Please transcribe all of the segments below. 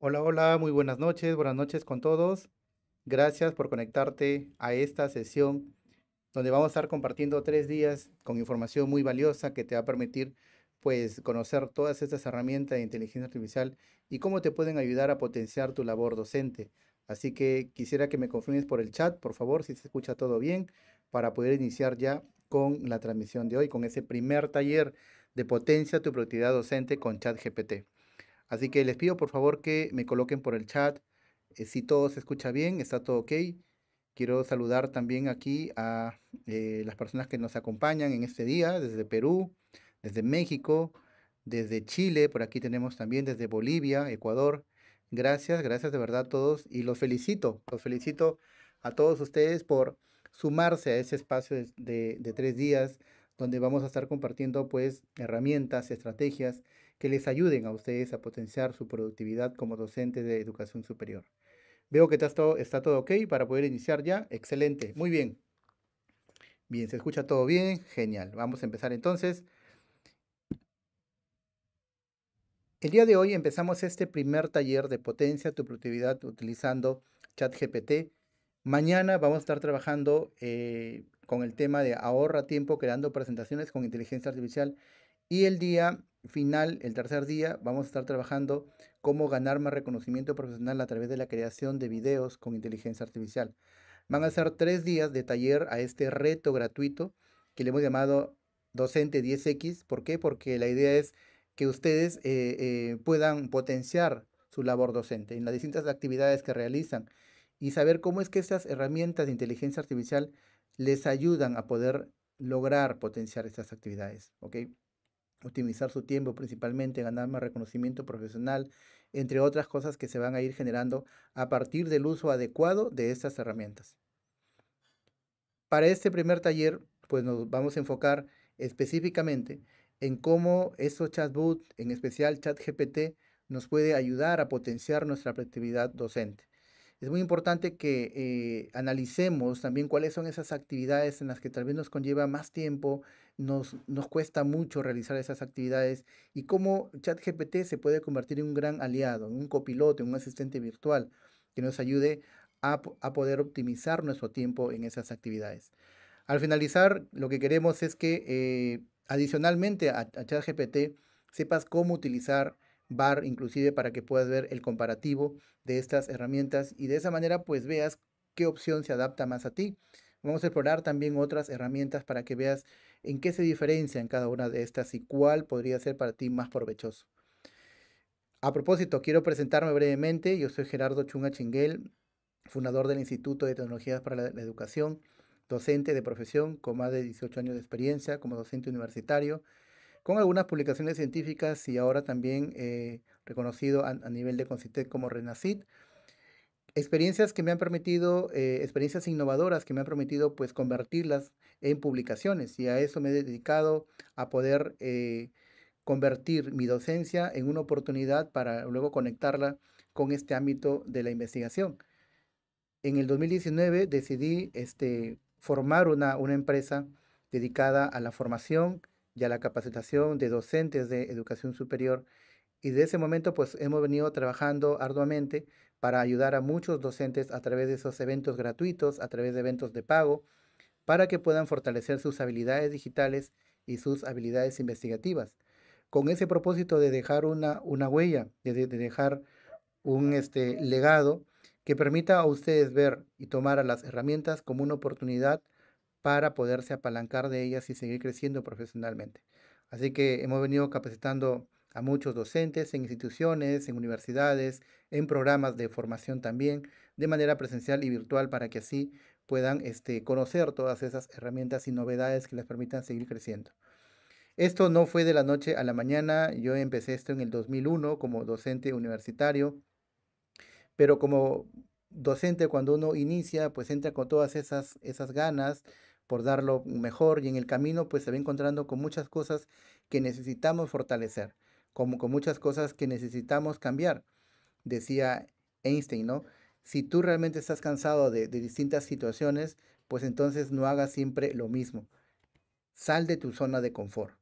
Hola, hola, muy buenas noches, buenas noches con todos. Gracias por conectarte a esta sesión donde vamos a estar compartiendo tres días con información muy valiosa que te va a permitir pues conocer todas estas herramientas de inteligencia artificial y cómo te pueden ayudar a potenciar tu labor docente. Así que quisiera que me confirmes por el chat, por favor, si se escucha todo bien, para poder iniciar ya con la transmisión de hoy, con ese primer taller de potencia tu productividad docente con ChatGPT. Así que les pido por favor que me coloquen por el chat eh, si todo se escucha bien, está todo ok. Quiero saludar también aquí a eh, las personas que nos acompañan en este día, desde Perú, desde México, desde Chile, por aquí tenemos también desde Bolivia, Ecuador. Gracias, gracias de verdad a todos y los felicito, los felicito a todos ustedes por sumarse a ese espacio de, de tres días donde vamos a estar compartiendo pues herramientas, estrategias que les ayuden a ustedes a potenciar su productividad como docentes de educación superior. Veo que está todo, está todo ok para poder iniciar ya. Excelente, muy bien. Bien, se escucha todo bien, genial. Vamos a empezar entonces. El día de hoy empezamos este primer taller de potencia tu productividad utilizando ChatGPT. Mañana vamos a estar trabajando eh, con el tema de ahorra tiempo creando presentaciones con inteligencia artificial. Y el día final, el tercer día, vamos a estar trabajando cómo ganar más reconocimiento profesional a través de la creación de videos con inteligencia artificial. Van a ser tres días de taller a este reto gratuito que le hemos llamado Docente 10X. ¿Por qué? Porque la idea es que ustedes eh, eh, puedan potenciar su labor docente en las distintas actividades que realizan y saber cómo es que estas herramientas de inteligencia artificial les ayudan a poder lograr potenciar estas actividades. ¿ok? optimizar su tiempo principalmente, ganar más reconocimiento profesional, entre otras cosas que se van a ir generando a partir del uso adecuado de estas herramientas. Para este primer taller, pues nos vamos a enfocar específicamente en cómo estos chatbots, en especial ChatGPT, nos puede ayudar a potenciar nuestra actividad docente es muy importante que eh, analicemos también cuáles son esas actividades en las que tal vez nos conlleva más tiempo, nos, nos cuesta mucho realizar esas actividades y cómo ChatGPT se puede convertir en un gran aliado, en un copiloto, en un asistente virtual que nos ayude a, poder optimizar nuestro tiempo en esas actividades. Al finalizar, lo que queremos es que eh, adicionalmente a ChatGPT sepas cómo utilizar bar inclusive para que puedas ver el comparativo de estas herramientas y de esa manera pues veas qué opción se adapta más a ti. Vamos a explorar también otras herramientas para que veas en qué se diferencia en cada una de estas y cuál podría ser para ti más provechoso. A propósito, quiero presentarme brevemente. Yo soy Gerardo Chunga Chinguel, fundador del Instituto de Tecnologías para la Educación, docente de profesión con más de 18 años de experiencia como docente universitario con algunas publicaciones científicas y ahora también eh, reconocido a, nivel de CONCITEC como RENACIT. Experiencias que me han permitido, eh, experiencias innovadoras que me han permitido pues convertirlas en publicaciones y a eso me he dedicado a poder eh, convertir mi docencia en una oportunidad para luego conectarla con este ámbito de la investigación. En el 2019 decidí este, formar una, una empresa dedicada a la formación ya la capacitación de docentes de educación superior y de ese momento pues hemos venido trabajando arduamente para ayudar a muchos docentes a través de esos eventos gratuitos, a través de eventos de pago, para que puedan fortalecer sus habilidades digitales y sus habilidades investigativas. Con ese propósito de dejar una, huella, de, dejar un este, legado que permita a ustedes ver y tomar a las herramientas como una oportunidad para poderse apalancar de ellas y seguir creciendo profesionalmente. Así que hemos venido capacitando a muchos docentes en instituciones, en universidades, en programas de formación también, de manera presencial y virtual para que así puedan este, conocer todas esas herramientas y novedades que les permitan seguir creciendo. Esto no fue de la noche a la mañana, yo empecé esto en el 2001 como docente universitario, pero como docente cuando uno inicia, pues entra con todas esas, esas ganas, por darlo mejor y en el camino pues se va encontrando con muchas cosas que necesitamos fortalecer, como con muchas cosas que necesitamos cambiar. Decía Einstein, ¿no? Si tú realmente estás cansado de, distintas situaciones, pues entonces no hagas siempre lo mismo. Sal de tu zona de confort.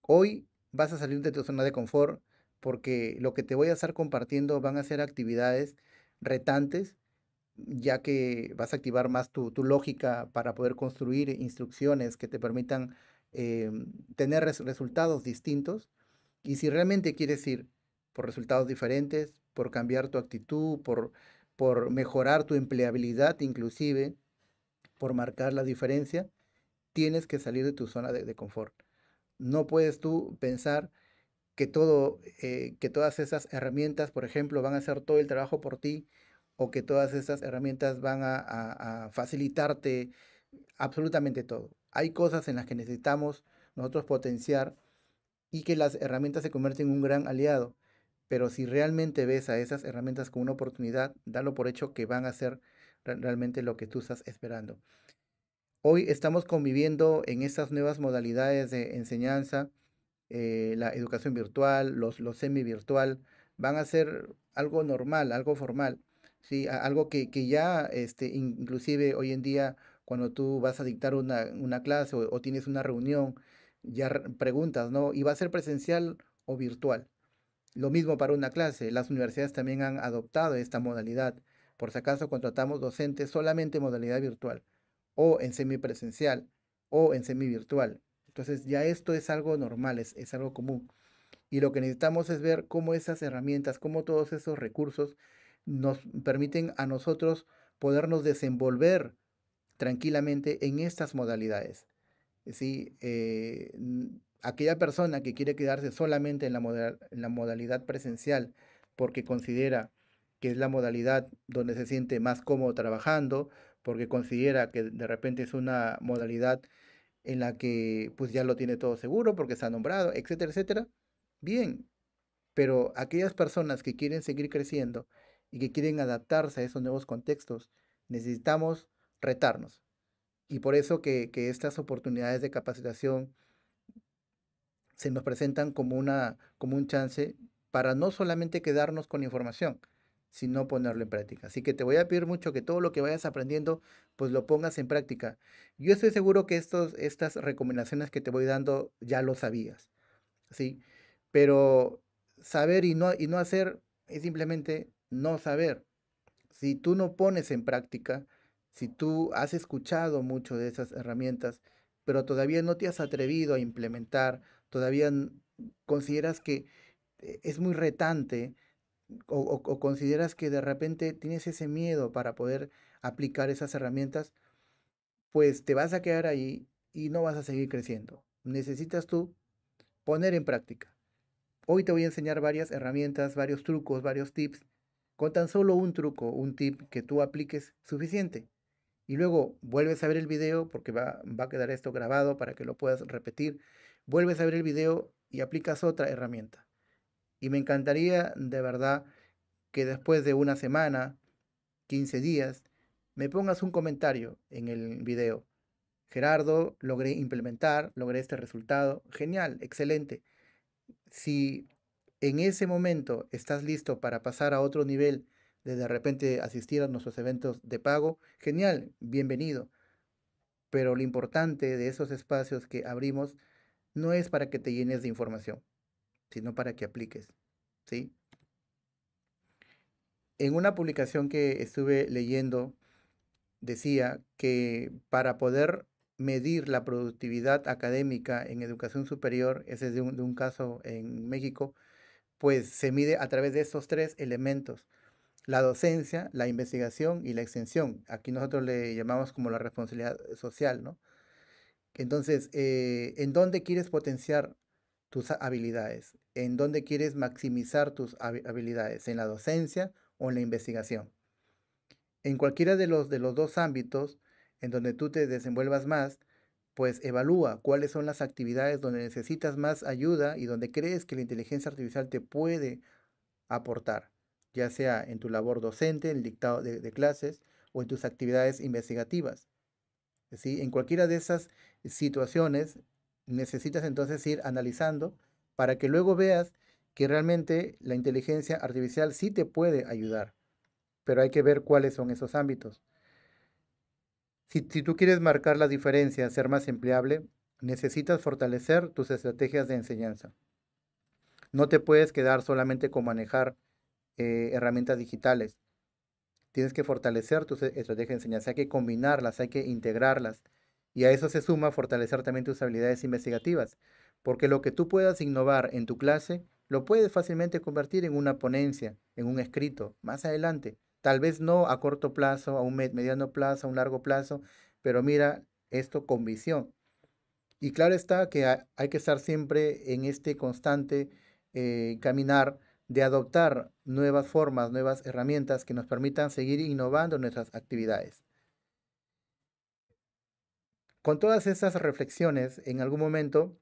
Hoy vas a salir de tu zona de confort porque lo que te voy a estar compartiendo van a ser actividades retantes, ya que vas a activar más tu, lógica para poder construir instrucciones que te permitan em, tener resultados distintos. Y si realmente quieres ir por resultados diferentes, por cambiar tu actitud, por, mejorar tu empleabilidad inclusive, por marcar la diferencia, tienes que salir de tu zona de, confort. No puedes tú pensar que, eh, que todas esas herramientas, por ejemplo, van a hacer todo el trabajo por ti o que todas estas herramientas van a, facilitarte absolutamente todo. Hay cosas en las que necesitamos nosotros potenciar y que las herramientas se convierten en un gran aliado. Pero si realmente ves a esas herramientas como una oportunidad, dalo por hecho que van a ser realmente lo que tú estás esperando. Hoy estamos conviviendo en estas nuevas modalidades de enseñanza, eh, la educación virtual, los, los semi-virtual, van a ser algo normal, algo formal. ¿sí? Algo que, ya, este, inclusive hoy en día, cuando tú vas a dictar una, clase o, tienes una reunión, ya preguntas, ¿no? ¿Y va a ser presencial o virtual? Lo mismo para una clase. Las universidades también han adoptado esta modalidad. Por si acaso contratamos docentes solamente en modalidad virtual o en semipresencial o en semivirtual. Entonces ya esto es algo normal, es, es algo común. Y lo que necesitamos es ver cómo esas herramientas, cómo todos esos recursos nos permiten a nosotros podernos desenvolver tranquilamente en estas modalidades. ¿Sí? Eh, aquella persona que quiere quedarse solamente en la, en la modalidad presencial porque considera que es la modalidad donde se siente más cómodo trabajando, porque considera que de repente es una modalidad en la que pues ya lo tiene todo seguro porque está nombrado, etcétera, etcétera. Bien, pero aquellas personas que quieren seguir creciendo y que quieren adaptarse a esos nuevos contextos. Necesitamos retarnos. Y por eso que, que estas oportunidades de capacitación se nos presentan como, una, como un chance para no solamente quedarnos con información, sino ponerlo en práctica. Así que te voy a pedir mucho que todo lo que vayas aprendiendo, pues lo pongas en práctica. Yo estoy seguro que estos, estas recomendaciones que te voy dando ya lo sabías, ¿sí? Pero saber y no, y no hacer es simplemente no saber. Si tú no pones en práctica, si tú has escuchado mucho de esas herramientas, pero todavía no te has atrevido a implementar, todavía consideras que eh, es muy retante o, consideras que de repente tienes ese miedo para poder aplicar esas herramientas, pues te vas a quedar ahí y no vas a seguir creciendo. Necesitas tú poner en práctica. Hoy te voy a enseñar varias herramientas, varios trucos, varios tips con tan solo un truco, un tip que tú apliques, suficiente. Y luego vuelves a ver el video, porque va, a quedar esto grabado para que lo puedas repetir. Vuelves a ver el video y aplicas otra herramienta. Y me encantaría de verdad que después de una semana, 15 días, me pongas un comentario en el video. Gerardo, logré implementar, logré este resultado. Genial, excelente. Si en ese momento estás listo para pasar a otro nivel de de repente asistir a nuestros eventos de pago, genial, bienvenido. Pero lo importante de esos espacios que abrimos no es para que te llenes de información, sino para que apliques, ¿sí? En una publicación que estuve leyendo decía que para poder medir la productividad académica en educación superior, ese es de de un caso en México, pues se mide a través de estos tres elementos, la docencia, la investigación y la extensión. Aquí nosotros le llamamos como la responsabilidad social, ¿no? Entonces, eh, ¿en dónde quieres potenciar tus habilidades? ¿En dónde quieres maximizar tus habilidades? ¿En la docencia o en la investigación? En cualquiera de los, de los dos ámbitos en donde tú te desenvuelvas más, pues evalúa cuáles son las actividades donde necesitas más ayuda y donde crees que la inteligencia artificial te puede aportar, ya sea en tu labor docente, en el dictado de, clases o en tus actividades investigativas. ¿Sí? En cualquiera de esas situaciones necesitas entonces ir analizando para que luego veas que realmente la inteligencia artificial sí te puede ayudar, pero hay que ver cuáles son esos ámbitos. Si, tú quieres marcar la diferencia, ser más empleable, necesitas fortalecer tus estrategias de enseñanza. No te puedes quedar solamente con manejar eh, herramientas digitales. Tienes que fortalecer tus e-, estrategias de enseñanza, hay que combinarlas, hay que integrarlas. Y a eso se suma fortalecer también tus habilidades investigativas, porque lo que tú puedas innovar en tu clase, lo puedes fácilmente convertir en una ponencia, en un escrito, más adelante. Tal vez no a corto plazo, a un mediano plazo, a un largo plazo, pero mira esto con visión. Y claro está que hay que estar siempre en este constante eh, caminar de adoptar nuevas formas, nuevas herramientas que nos permitan seguir innovando nuestras actividades. Con todas esas reflexiones, en algún momento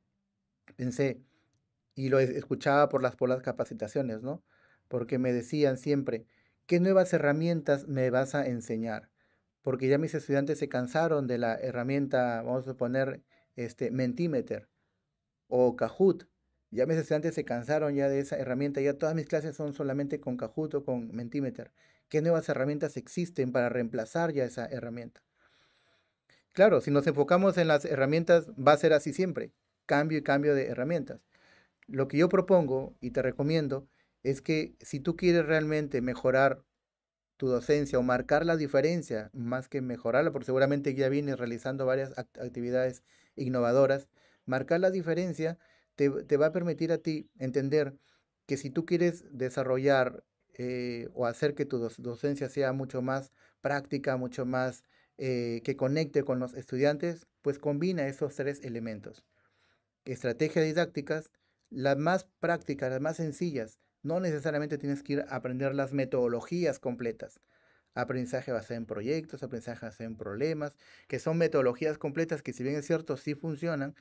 pensé, y lo escuchaba por las, por capacitaciones, ¿no? Porque me decían siempre, ¿Qué nuevas herramientas me vas a enseñar? Porque ya mis estudiantes se cansaron de la herramienta, vamos a poner, este, Mentimeter o Kahoot. Ya mis estudiantes se cansaron ya de esa herramienta, ya todas mis clases son solamente con Kahoot o con Mentimeter. ¿Qué nuevas herramientas existen para reemplazar ya esa herramienta? Claro, si nos enfocamos en las herramientas, va a ser así siempre, cambio y cambio de herramientas. Lo que yo propongo y te recomiendo es que si tú quieres realmente mejorar tu docencia o marcar la diferencia, más que mejorarla, porque seguramente ya vienes realizando varias actividades innovadoras, marcar la diferencia te, va a permitir a ti entender que si tú quieres desarrollar eh, o hacer que tu docencia sea mucho más práctica, mucho más eh, que conecte con los estudiantes, pues combina esos tres elementos. Estrategias didácticas, las más prácticas, las más sencillas, no necesariamente tienes que ir a aprender las metodologías completas. Aprendizaje basado en proyectos, aprendizaje basado en problemas, que son metodologías completas que si bien es cierto sí funcionan,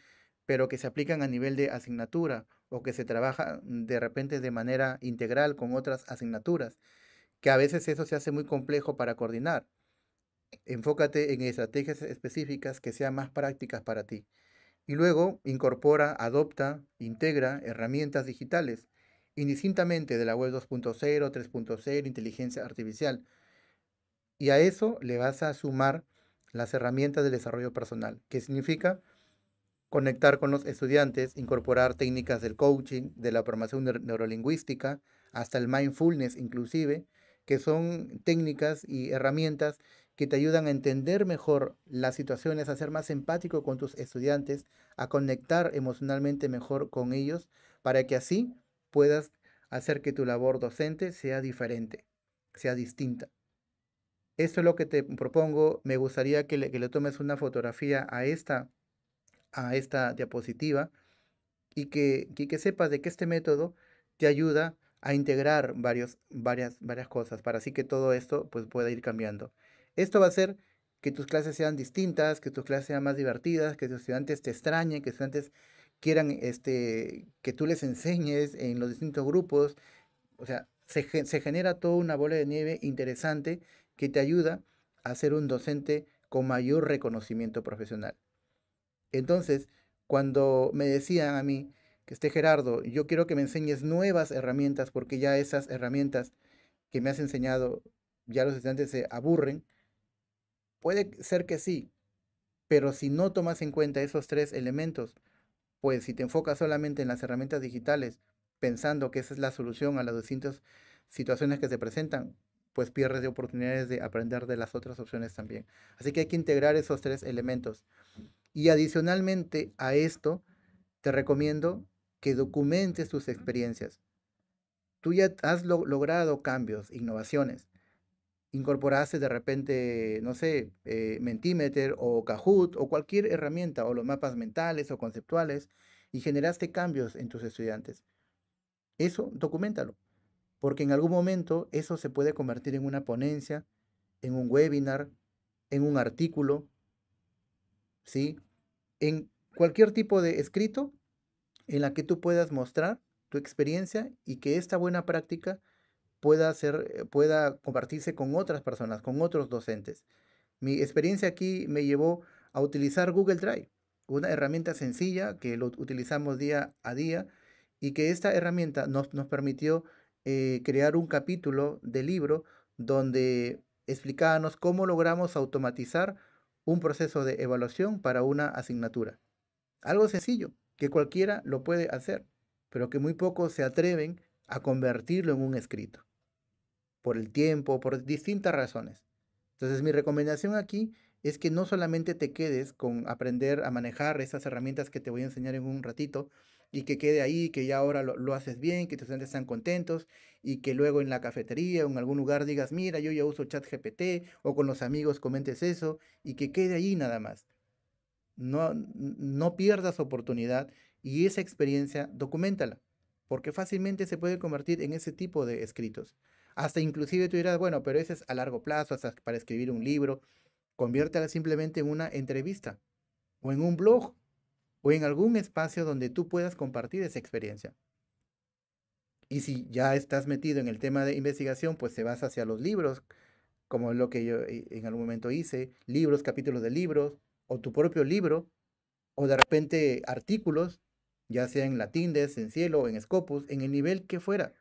pero que se aplican a nivel de asignatura o que se trabaja de repente de manera integral con otras asignaturas, que a veces eso se hace muy complejo para coordinar. Enfócate en estrategias específicas que sean más prácticas para ti. Y luego incorpora, adopta, integra herramientas digitales indistintamente de la web 2.0, 3.0, inteligencia artificial. Y a eso le vas a sumar las herramientas del desarrollo personal, que significa conectar con los estudiantes, incorporar técnicas del coaching, de la formación neurolingüística, hasta el mindfulness inclusive, que son técnicas y herramientas que te ayudan a entender mejor las situaciones, a ser más empático con tus estudiantes, a conectar emocionalmente mejor con ellos, para que así puedas hacer que tu labor docente sea diferente, sea distinta. Esto es lo que te propongo. Me gustaría que le, tomes una fotografía a esta, a esta diapositiva y que, que, sepas de que este método te ayuda a integrar varios, varias, varias cosas para así que todo esto pues, pueda ir cambiando. Esto va a hacer que tus clases sean distintas, que tus clases sean más divertidas, que tus estudiantes te extrañen, que tus estudiantes quieran este, que tú les enseñes en los distintos grupos. O sea, se, se genera toda una bola de nieve interesante que te ayuda a ser un docente con mayor reconocimiento profesional. Entonces, cuando me decían a mí que esté Gerardo, yo quiero que me enseñes nuevas herramientas porque ya esas herramientas que me has enseñado, ya los estudiantes se aburren, puede ser que sí, pero si no tomas en cuenta esos tres elementos, pues si te enfocas solamente en las herramientas digitales, pensando que esa es la solución a las distintas situaciones que se presentan, pues pierdes de oportunidades de aprender de las otras opciones también. Así que hay que integrar esos tres elementos. Y adicionalmente a esto, te recomiendo que documentes tus experiencias. Tú ya has logrado cambios, innovaciones, Incorporaste de repente, no sé, eh, Mentimeter o Kahoot o cualquier herramienta o los mapas mentales o conceptuales y generaste cambios en tus estudiantes. Eso, documentalo, porque en algún momento eso se puede convertir en una ponencia, en un webinar, en un artículo, ¿sí? En cualquier tipo de escrito en la que tú puedas mostrar tu experiencia y que esta buena práctica pueda, eh, pueda compartirse con otras personas, con otros docentes. Mi experiencia aquí me llevó a utilizar Google Drive, una herramienta sencilla que lo utilizamos día a día y que esta herramienta nos, permitió eh, crear un capítulo de libro donde explicábamos cómo logramos automatizar un proceso de evaluación para una asignatura. Algo sencillo, que cualquiera lo puede hacer, pero que muy pocos se atreven a convertirlo en un escrito por el tiempo, por distintas razones. Entonces mi recomendación aquí es que no solamente te quedes con aprender a manejar esas herramientas que te voy a enseñar en un ratito y que quede ahí, que ya ahora lo, haces bien, que tus estudiantes están contentos y que luego en la cafetería o en algún lugar digas, mira, yo ya uso ChatGPT o con los amigos comentes eso y que quede ahí nada más. No, no pierdas oportunidad y esa experiencia documentala, porque fácilmente se puede convertir en ese tipo de escritos. Hasta inclusive tú dirás, bueno, pero ese es a largo plazo, hasta para escribir un libro. Conviértela simplemente en una entrevista o en un blog o en algún espacio donde tú puedas compartir esa experiencia. Y si ya estás metido en el tema de investigación, pues te vas hacia los libros, como lo que yo eh, en algún momento hice, libros, capítulos de libros, o tu propio libro, o de repente artículos, ya sea en latín, en cielo, en Scopus, en el nivel que fuera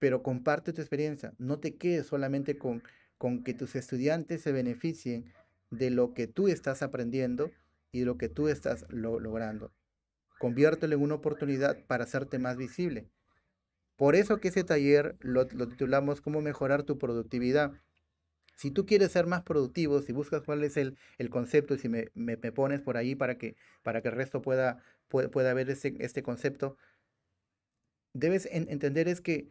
pero comparte tu experiencia. No te quedes solamente con, con que tus estudiantes se beneficien de lo que tú estás aprendiendo y de lo que tú estás logrando. Conviértelo en una oportunidad para hacerte más visible. Por eso que ese taller lo, titulamos Cómo mejorar tu productividad. Si tú quieres ser más productivo, si buscas cuál es el, concepto, y si me, pones por ahí para que, para que el resto pueda, ver este, concepto, debes entender es que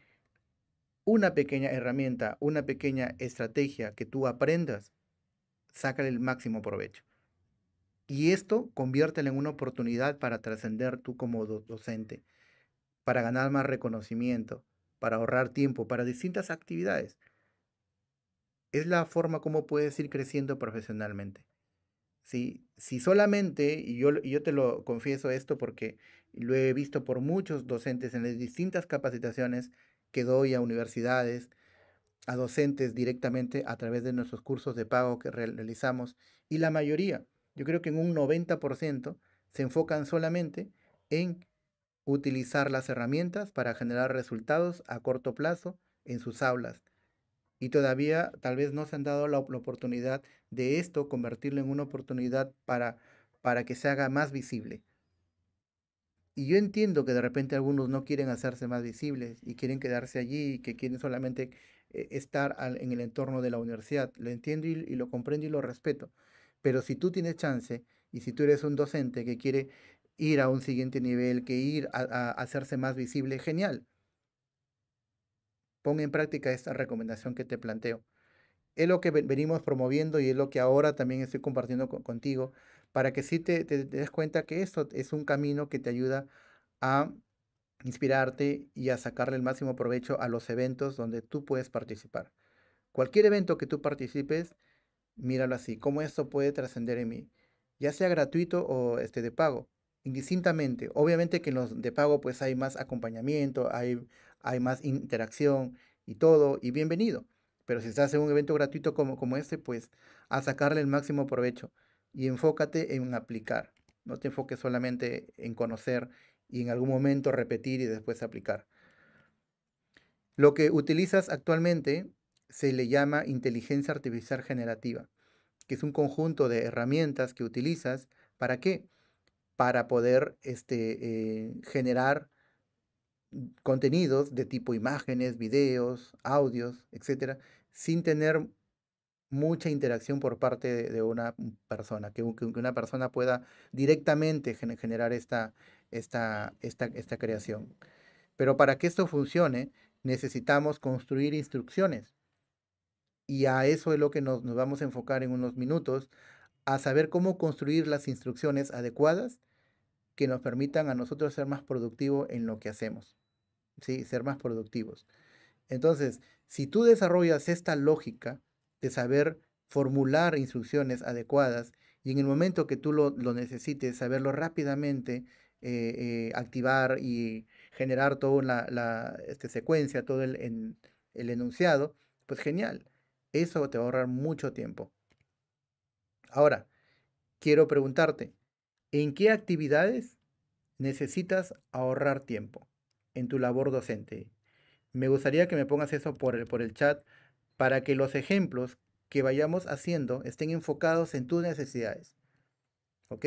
una pequeña herramienta, una pequeña estrategia que tú aprendas, sácale el máximo provecho. Y esto conviértelo en una oportunidad para trascender tú como docente, para ganar más reconocimiento, para ahorrar tiempo, para distintas actividades. Es la forma como puedes ir creciendo profesionalmente. Si, si solamente, y yo, yo te lo confieso esto porque lo he visto por muchos docentes en las distintas capacitaciones que doy a universidades, a docentes directamente a través de nuestros cursos de pago que realizamos. Y la mayoría, yo creo que en un 90%, se enfocan solamente en utilizar las herramientas para generar resultados a corto plazo en sus aulas. Y todavía tal vez no se han dado la, oportunidad de esto, convertirlo en una oportunidad para, para que se haga más visible. Y yo entiendo que de repente algunos no quieren hacerse más visibles y quieren quedarse allí y que quieren solamente eh, estar en el entorno de la universidad. Lo entiendo y, lo comprendo y lo respeto. Pero si tú tienes chance y si tú eres un docente que quiere ir a un siguiente nivel, que ir a, hacerse más visible, genial. Pon en práctica esta recomendación que te planteo. Es lo que venimos promoviendo y es lo que ahora también estoy compartiendo contigo para que sí te, des cuenta que esto es un camino que te ayuda a inspirarte y a sacarle el máximo provecho a los eventos donde tú puedes participar. Cualquier evento que tú participes, míralo así, cómo esto puede trascender en mí, ya sea gratuito o este de pago, indistintamente. Obviamente que en los de pago pues hay más acompañamiento, hay, hay más interacción y todo, y bienvenido. Pero si estás en un evento gratuito como, como este, pues a sacarle el máximo provecho y enfócate en aplicar. No te enfoques solamente en conocer y en algún momento repetir y después aplicar. Lo que utilizas actualmente se le llama inteligencia artificial generativa, que es un conjunto de herramientas que utilizas para qué? Para poder este, eh, generar contenidos de tipo imágenes, videos, audios, etcétera, sin tener mucha interacción por parte de, una persona, que, una persona pueda directamente generar esta, esta, esta, creación. Pero para que esto funcione, necesitamos construir instrucciones. Y a eso es lo que nos, nos vamos a enfocar en unos minutos, a saber cómo construir las instrucciones adecuadas que nos permitan a nosotros ser más productivos en lo que hacemos. ¿sí? Ser más productivos. Entonces, si tú desarrollas esta lógica, de saber formular instrucciones adecuadas y en el momento que tú lo, necesites, saberlo rápidamente, eh, eh, activar y generar toda la, este, secuencia, todo el, en, el enunciado, pues genial. Eso te va a ahorrar mucho tiempo. Ahora, quiero preguntarte, ¿en qué actividades necesitas ahorrar tiempo en tu labor docente? Me gustaría que me pongas eso por el chat para que los ejemplos que vayamos haciendo estén enfocados en tus necesidades. ¿Ok?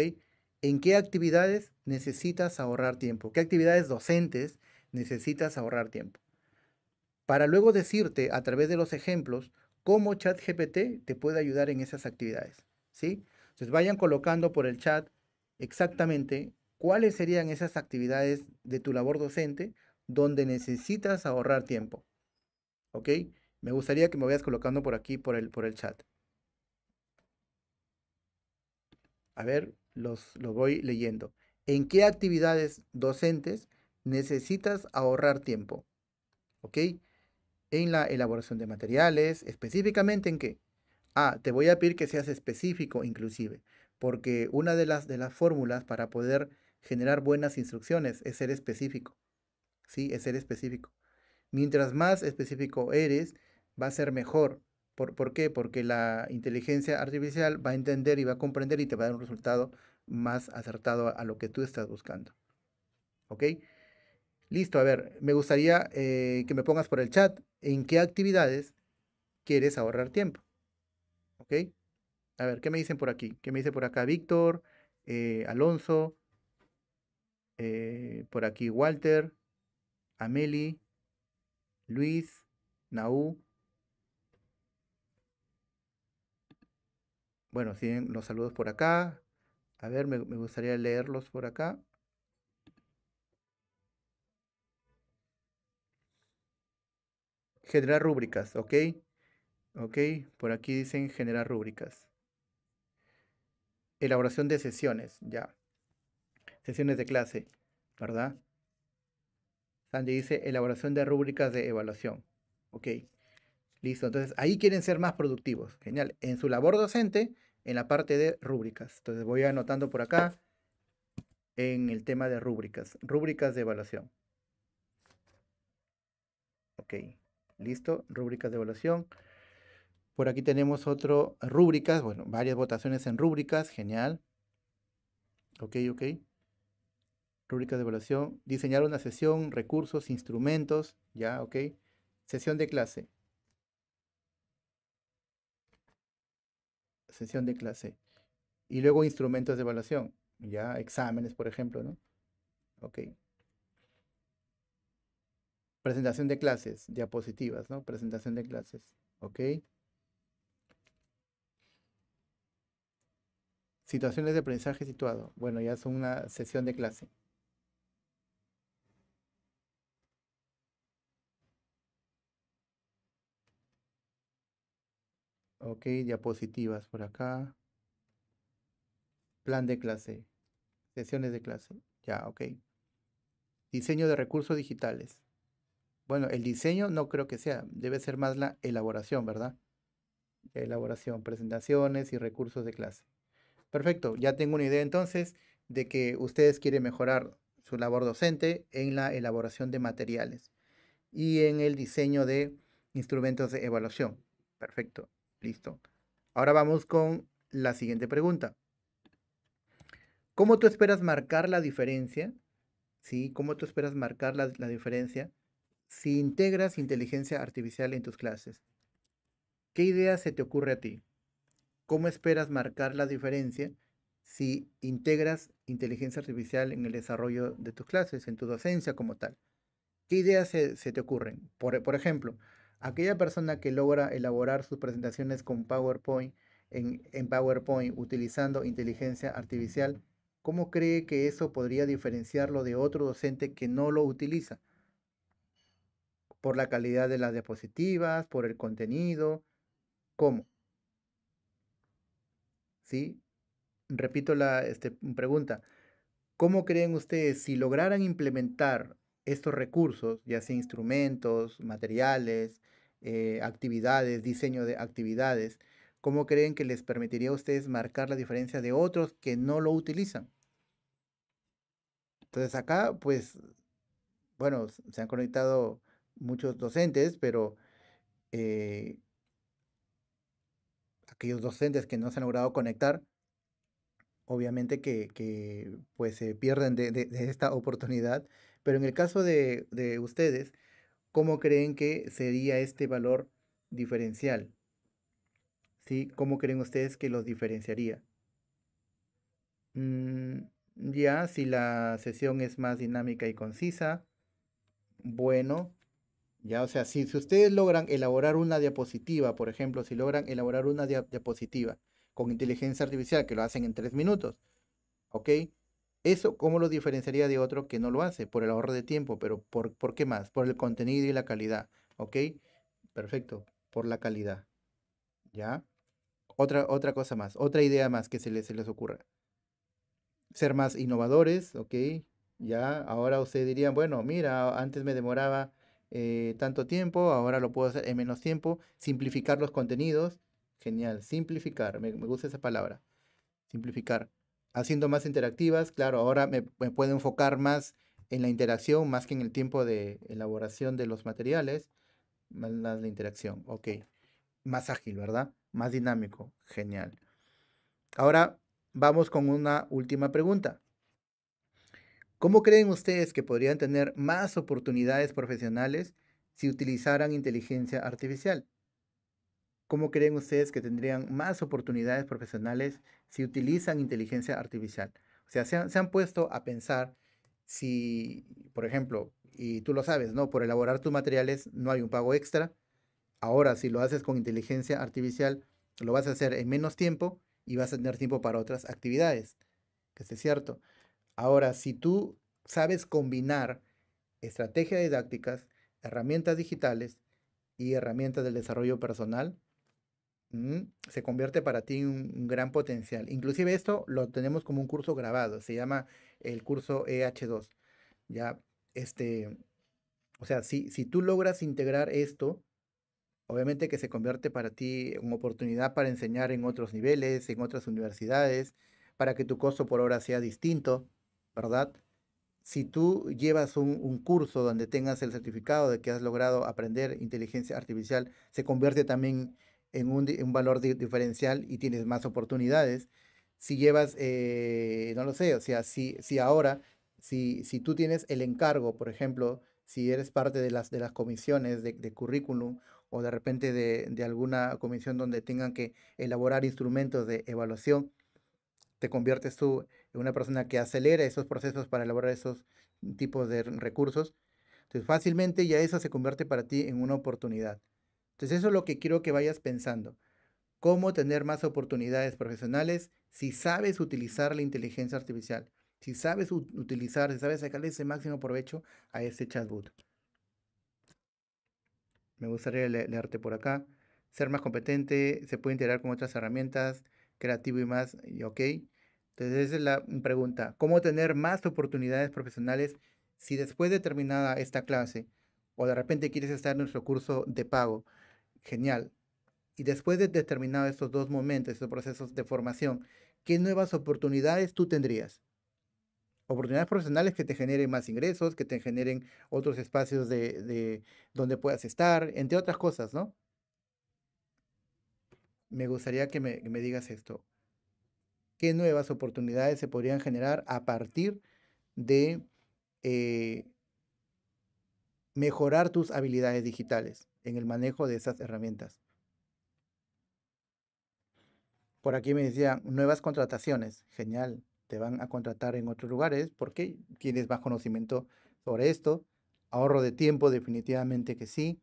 ¿En qué actividades necesitas ahorrar tiempo? ¿Qué actividades docentes necesitas ahorrar tiempo? Para luego decirte a través de los ejemplos cómo ChatGPT te puede ayudar en esas actividades. ¿Sí? Entonces vayan colocando por el chat exactamente cuáles serían esas actividades de tu labor docente donde necesitas ahorrar tiempo. ¿Ok? Me gustaría que me vayas colocando por aquí, por el, por el chat. A ver, los, lo voy leyendo. ¿En qué actividades docentes necesitas ahorrar tiempo? ¿Ok? En la elaboración de materiales, específicamente en qué. Ah, te voy a pedir que seas específico inclusive, porque una de las, de las fórmulas para poder generar buenas instrucciones es ser específico. Sí, es ser específico. Mientras más específico eres, va a ser mejor. ¿Por, qué? Porque la inteligencia artificial va a entender y va a comprender y te va a dar un resultado más acertado a, lo que tú estás buscando. ¿Ok? Listo, a ver, me gustaría eh, que me pongas por el chat en qué actividades quieres ahorrar tiempo. ¿Ok? A ver, ¿qué me dicen por aquí? ¿Qué me dice por acá Víctor, eh, Alonso, eh, por aquí Walter, Ameli, Luis, Naú, Bueno, siguen los saludos por acá. A ver, me, gustaría leerlos por acá. Generar rúbricas, ¿ok? Ok, por aquí dicen generar rúbricas. Elaboración de sesiones, ya. Sesiones de clase, ¿verdad? Sandy dice elaboración de rúbricas de evaluación. Ok. Listo, entonces ahí quieren ser más productivos. Genial. En su labor docente, en la parte de rúbricas. Entonces voy anotando por acá en el tema de rúbricas, rúbricas de evaluación. Ok, listo, rúbricas de evaluación. Por aquí tenemos otro, rúbricas, bueno, varias votaciones en rúbricas, genial. Ok, ok. Rúbricas de evaluación, diseñar una sesión, recursos, instrumentos, ya, ok. Sesión de clase, sesión de clase. Y luego instrumentos de evaluación, ya exámenes, por ejemplo, ¿no? Ok. Presentación de clases, diapositivas, ¿no? Presentación de clases, ok. Situaciones de aprendizaje situado. Bueno, ya es una sesión de clase. Ok, diapositivas por acá. Plan de clase. Sesiones de clase. Ya, ok. Diseño de recursos digitales. Bueno, el diseño no creo que sea. Debe ser más la elaboración, ¿verdad? Elaboración, presentaciones y recursos de clase. Perfecto, ya tengo una idea entonces de que ustedes quieren mejorar su labor docente en la elaboración de materiales y en el diseño de instrumentos de evaluación. Perfecto. Listo. Ahora vamos con la siguiente pregunta. ¿Cómo tú esperas marcar la diferencia? ¿Sí? ¿Cómo tú esperas marcar la, diferencia si integras inteligencia artificial en tus clases? ¿Qué idea se te ocurre a ti? ¿Cómo esperas marcar la diferencia si integras inteligencia artificial en el desarrollo de tus clases, en tu docencia como tal? ¿Qué ideas se, te ocurren? por ejemplo, Aquella persona que logra elaborar sus presentaciones con PowerPoint, en, PowerPoint utilizando inteligencia artificial, ¿cómo cree que eso podría diferenciarlo de otro docente que no lo utiliza? Por la calidad de las diapositivas, por el contenido, ¿cómo? ¿Sí? Repito la este, pregunta. ¿Cómo creen ustedes si lograran implementar estos recursos, ya sea instrumentos, materiales, eh, actividades, diseño de actividades, ¿cómo creen que les permitiría a ustedes marcar la diferencia de otros que no lo utilizan? Entonces acá, pues, bueno, se han conectado muchos docentes, pero eh, aquellos docentes que no se han logrado conectar, obviamente que, pues se pierden de, esta oportunidad. Pero en el caso de, de ustedes, ¿Cómo creen que sería este valor diferencial? ¿Sí? ¿Cómo creen ustedes que los diferenciaría? Mm, ya, si la sesión es más dinámica y concisa, bueno, ya, o sea, si, ustedes logran elaborar una diapositiva, por ejemplo, si logran elaborar una diapositiva con inteligencia artificial, que lo hacen en tres minutos, ¿ok? ¿Eso cómo lo diferenciaría de otro que no lo hace? Por el ahorro de tiempo, pero ¿por, por qué más? Por el contenido y la calidad, ¿ok? Perfecto, por la calidad, ¿ya? Otra, otra cosa más, otra idea más que se les, les ocurra. Ser más innovadores, ¿ok? Ya, ahora ustedes dirían, bueno, mira, antes me demoraba eh, tanto tiempo, ahora lo puedo hacer en menos tiempo, simplificar los contenidos, genial, simplificar, me gusta esa palabra, simplificar haciendo más interactivas. Claro, ahora me, puedo enfocar más en la interacción más que en el tiempo de elaboración de los materiales. Más la interacción, ok. Más ágil, ¿verdad? Más dinámico, genial. Ahora vamos con una última pregunta. ¿Cómo creen ustedes que podrían tener más oportunidades profesionales si utilizaran inteligencia artificial? ¿Cómo creen ustedes que tendrían más oportunidades profesionales si utilizan inteligencia artificial? O sea, se han, se han puesto a pensar si, por ejemplo, y tú lo sabes, ¿no? Por elaborar tus materiales no hay un pago extra. Ahora, si lo haces con inteligencia artificial, lo vas a hacer en menos tiempo y vas a tener tiempo para otras actividades, que es cierto. Ahora, si tú sabes combinar estrategias didácticas, herramientas digitales y herramientas del desarrollo personal, Mm, se convierte para ti en un, gran potencial. Inclusive esto lo tenemos como un curso grabado, se llama el curso EH2. Ya, este, o sea, si, si tú logras integrar esto, obviamente que se convierte para ti Una oportunidad para enseñar en otros niveles, en otras universidades, para que tu costo por hora sea distinto, ¿verdad? Si tú llevas un, curso donde tengas el certificado de que has logrado aprender inteligencia artificial, se convierte también en un, valor diferencial y tienes más oportunidades. Si llevas, eh, no lo sé, o sea, si, ahora, si, tú tienes el encargo, por ejemplo, si eres parte de las, de las comisiones de, de currículum o de repente de, de, alguna comisión donde tengan que elaborar instrumentos de evaluación, te conviertes tú en una persona que acelera esos procesos para elaborar esos tipos de recursos. Entonces pues fácilmente ya eso se convierte para ti en una oportunidad. Entonces eso es lo que quiero que vayas pensando. ¿Cómo tener más oportunidades profesionales si sabes utilizar la inteligencia artificial? Si sabes utilizar, si sabes sacarle ese máximo provecho a este chatbot. Me gustaría leerte por acá. Ser más competente, se puede integrar con otras herramientas, creativo y más, y ok. Entonces esa es la pregunta. ¿Cómo tener más oportunidades profesionales si después de terminada esta clase o de repente quieres estar en nuestro curso de pago? genial. Y después de determinados estos dos momentos, estos procesos de formación, ¿qué nuevas oportunidades tú tendrías? Oportunidades profesionales que te generen más ingresos, que te generen otros espacios de, donde puedas estar, entre otras cosas, ¿no? Me gustaría que me, digas esto. ¿Qué nuevas oportunidades se podrían generar a partir de eh, mejorar tus habilidades digitales? en el manejo de esas herramientas. Por aquí me decían, nuevas contrataciones. Genial, te van a contratar en otros lugares porque tienes más conocimiento sobre esto. Ahorro de tiempo, definitivamente que sí.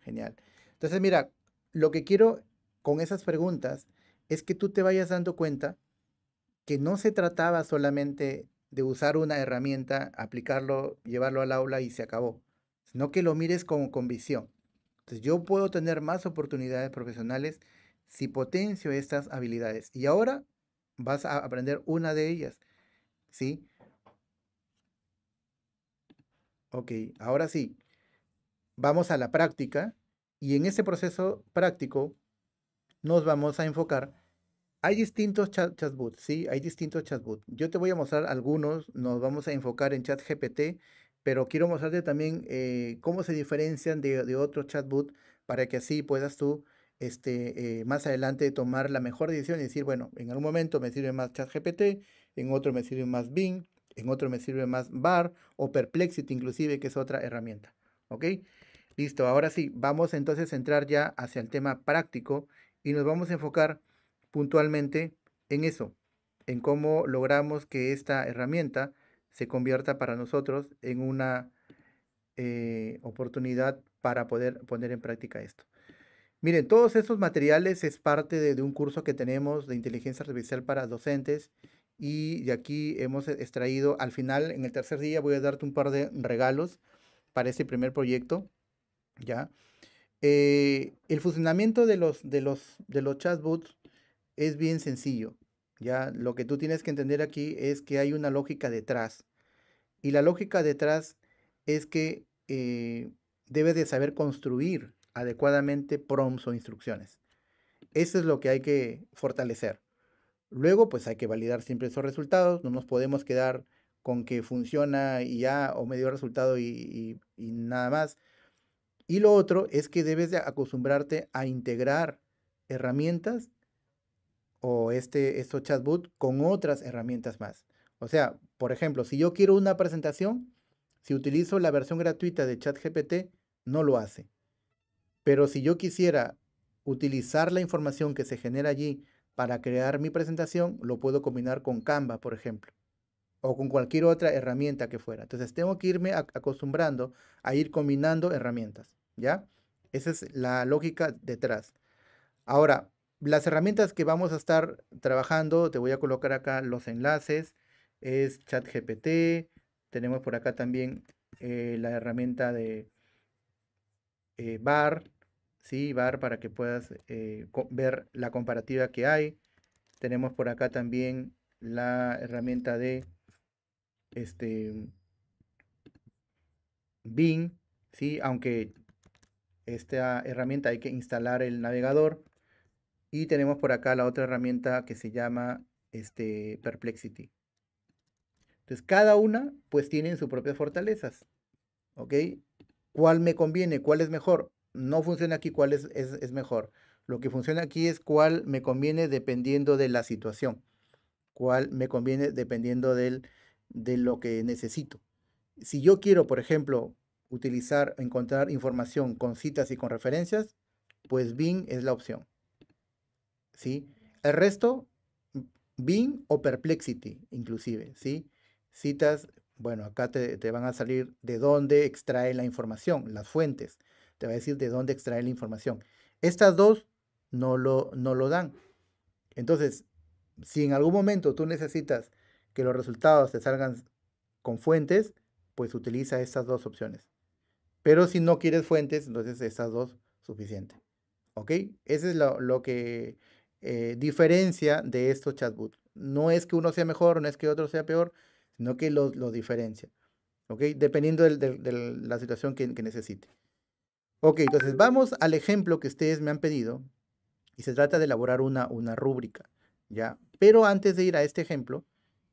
Genial. Entonces, mira, lo que quiero con esas preguntas es que tú te vayas dando cuenta que no se trataba solamente de usar una herramienta, aplicarlo, llevarlo al aula y se acabó. No que lo mires con convicción. Entonces yo puedo tener más oportunidades profesionales si potencio estas habilidades. Y ahora vas a aprender una de ellas, ¿sí? Ok, ahora sí, vamos a la práctica y en ese proceso práctico nos vamos a enfocar. Hay distintos chatbots, ¿sí? Hay distintos chatbots. Yo te voy a mostrar algunos, nos vamos a enfocar en ChatGPT pero quiero mostrarte también eh, cómo se diferencian de, de otros chatbot para que así puedas tú este, eh, más adelante tomar la mejor decisión y decir, bueno, en algún momento me sirve más ChatGPT, en otro me sirve más Bing, en otro me sirve más BAR o Perplexity inclusive, que es otra herramienta. ¿Ok? Listo, ahora sí, vamos entonces a entrar ya hacia el tema práctico y nos vamos a enfocar puntualmente en eso, en cómo logramos que esta herramienta se convierta para nosotros en una eh, oportunidad para poder poner en práctica esto. Miren, todos estos materiales es parte de, un curso que tenemos de inteligencia artificial para docentes y de aquí hemos e, extraído, al final, en el tercer día, voy a darte un par de regalos para este primer proyecto, ¿ya? Eh, el funcionamiento de los, de los, de los chatbots es bien sencillo. Ya lo que tú tienes que entender aquí es que hay una lógica detrás. Y la lógica detrás es que eh, debes de saber construir adecuadamente prompts o instrucciones. Eso es lo que hay que fortalecer. Luego, pues hay que validar siempre esos resultados. No nos podemos quedar con que funciona y ya, o me dio resultado y nada más. Y lo otro es que debes de acostumbrarte a integrar herramientas o este, estos chatbot con otras herramientas más. O sea, por ejemplo, si yo quiero una presentación, si utilizo la versión gratuita de ChatGPT, no lo hace. Pero si yo quisiera utilizar la información que se genera allí para crear mi presentación, lo puedo combinar con Canva, por ejemplo, o con cualquier otra herramienta que fuera. Entonces tengo que irme acostumbrando a ir combinando herramientas, ¿ya? Esa es la lógica detrás. Ahora, las herramientas que vamos a estar trabajando, te voy a colocar acá los enlaces, es ChatGPT, tenemos por acá también eh, la herramienta de VAR, eh, bar, ¿sí? bar para que puedas eh, ver la comparativa que hay. Tenemos por acá también la herramienta de este, Bing, ¿sí? aunque esta herramienta hay que instalar el navegador. Y tenemos por acá la otra herramienta que se llama este, Perplexity. Entonces, cada una pues tiene sus propias fortalezas. ¿Ok? ¿Cuál me conviene? ¿Cuál es mejor? No funciona aquí cuál es, es, mejor. Lo que funciona aquí es cuál me conviene dependiendo de la situación. Cuál me conviene dependiendo del, de lo que necesito. Si yo quiero, por ejemplo, utilizar, encontrar información con citas y con referencias, pues Bing es la opción. ¿sí? El resto, Bing o Perplexity, inclusive, ¿sí? Citas, bueno, acá te, van a salir de dónde extrae la información, las fuentes. Te va a decir de dónde extrae la información. Estas dos no lo, no lo dan. Entonces, si en algún momento tú necesitas que los resultados te salgan con fuentes, pues utiliza estas dos opciones. Pero si no quieres fuentes, entonces estas dos suficiente. ¿Ok? Ese es lo que eh, diferencia de estos chatbots. No es que uno sea mejor, no es que otro sea peor, sino que los, diferencia. ¿Ok? Dependiendo de la situación que, necesite. Ok, entonces vamos al ejemplo que ustedes me han pedido. Y se trata de elaborar una, una rúbrica. ¿Ya? Pero antes de ir a este ejemplo,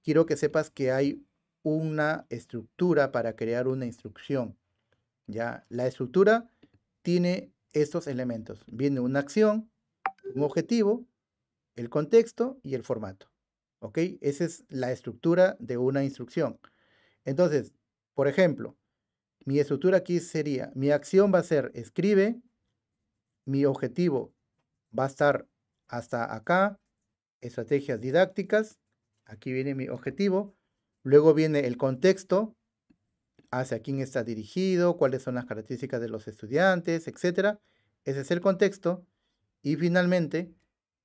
quiero que sepas que hay una estructura para crear una instrucción. ¿Ya? La estructura tiene estos elementos. Viene una acción, un objetivo, el contexto y el formato. ¿Ok? Esa es la estructura de una instrucción. Entonces, por ejemplo, mi estructura aquí sería, mi acción va a ser escribe, mi objetivo va a estar hasta acá, estrategias didácticas, aquí viene mi objetivo, luego viene el contexto, hacia quién está dirigido, cuáles son las características de los estudiantes, etc. Ese es el contexto. Y finalmente,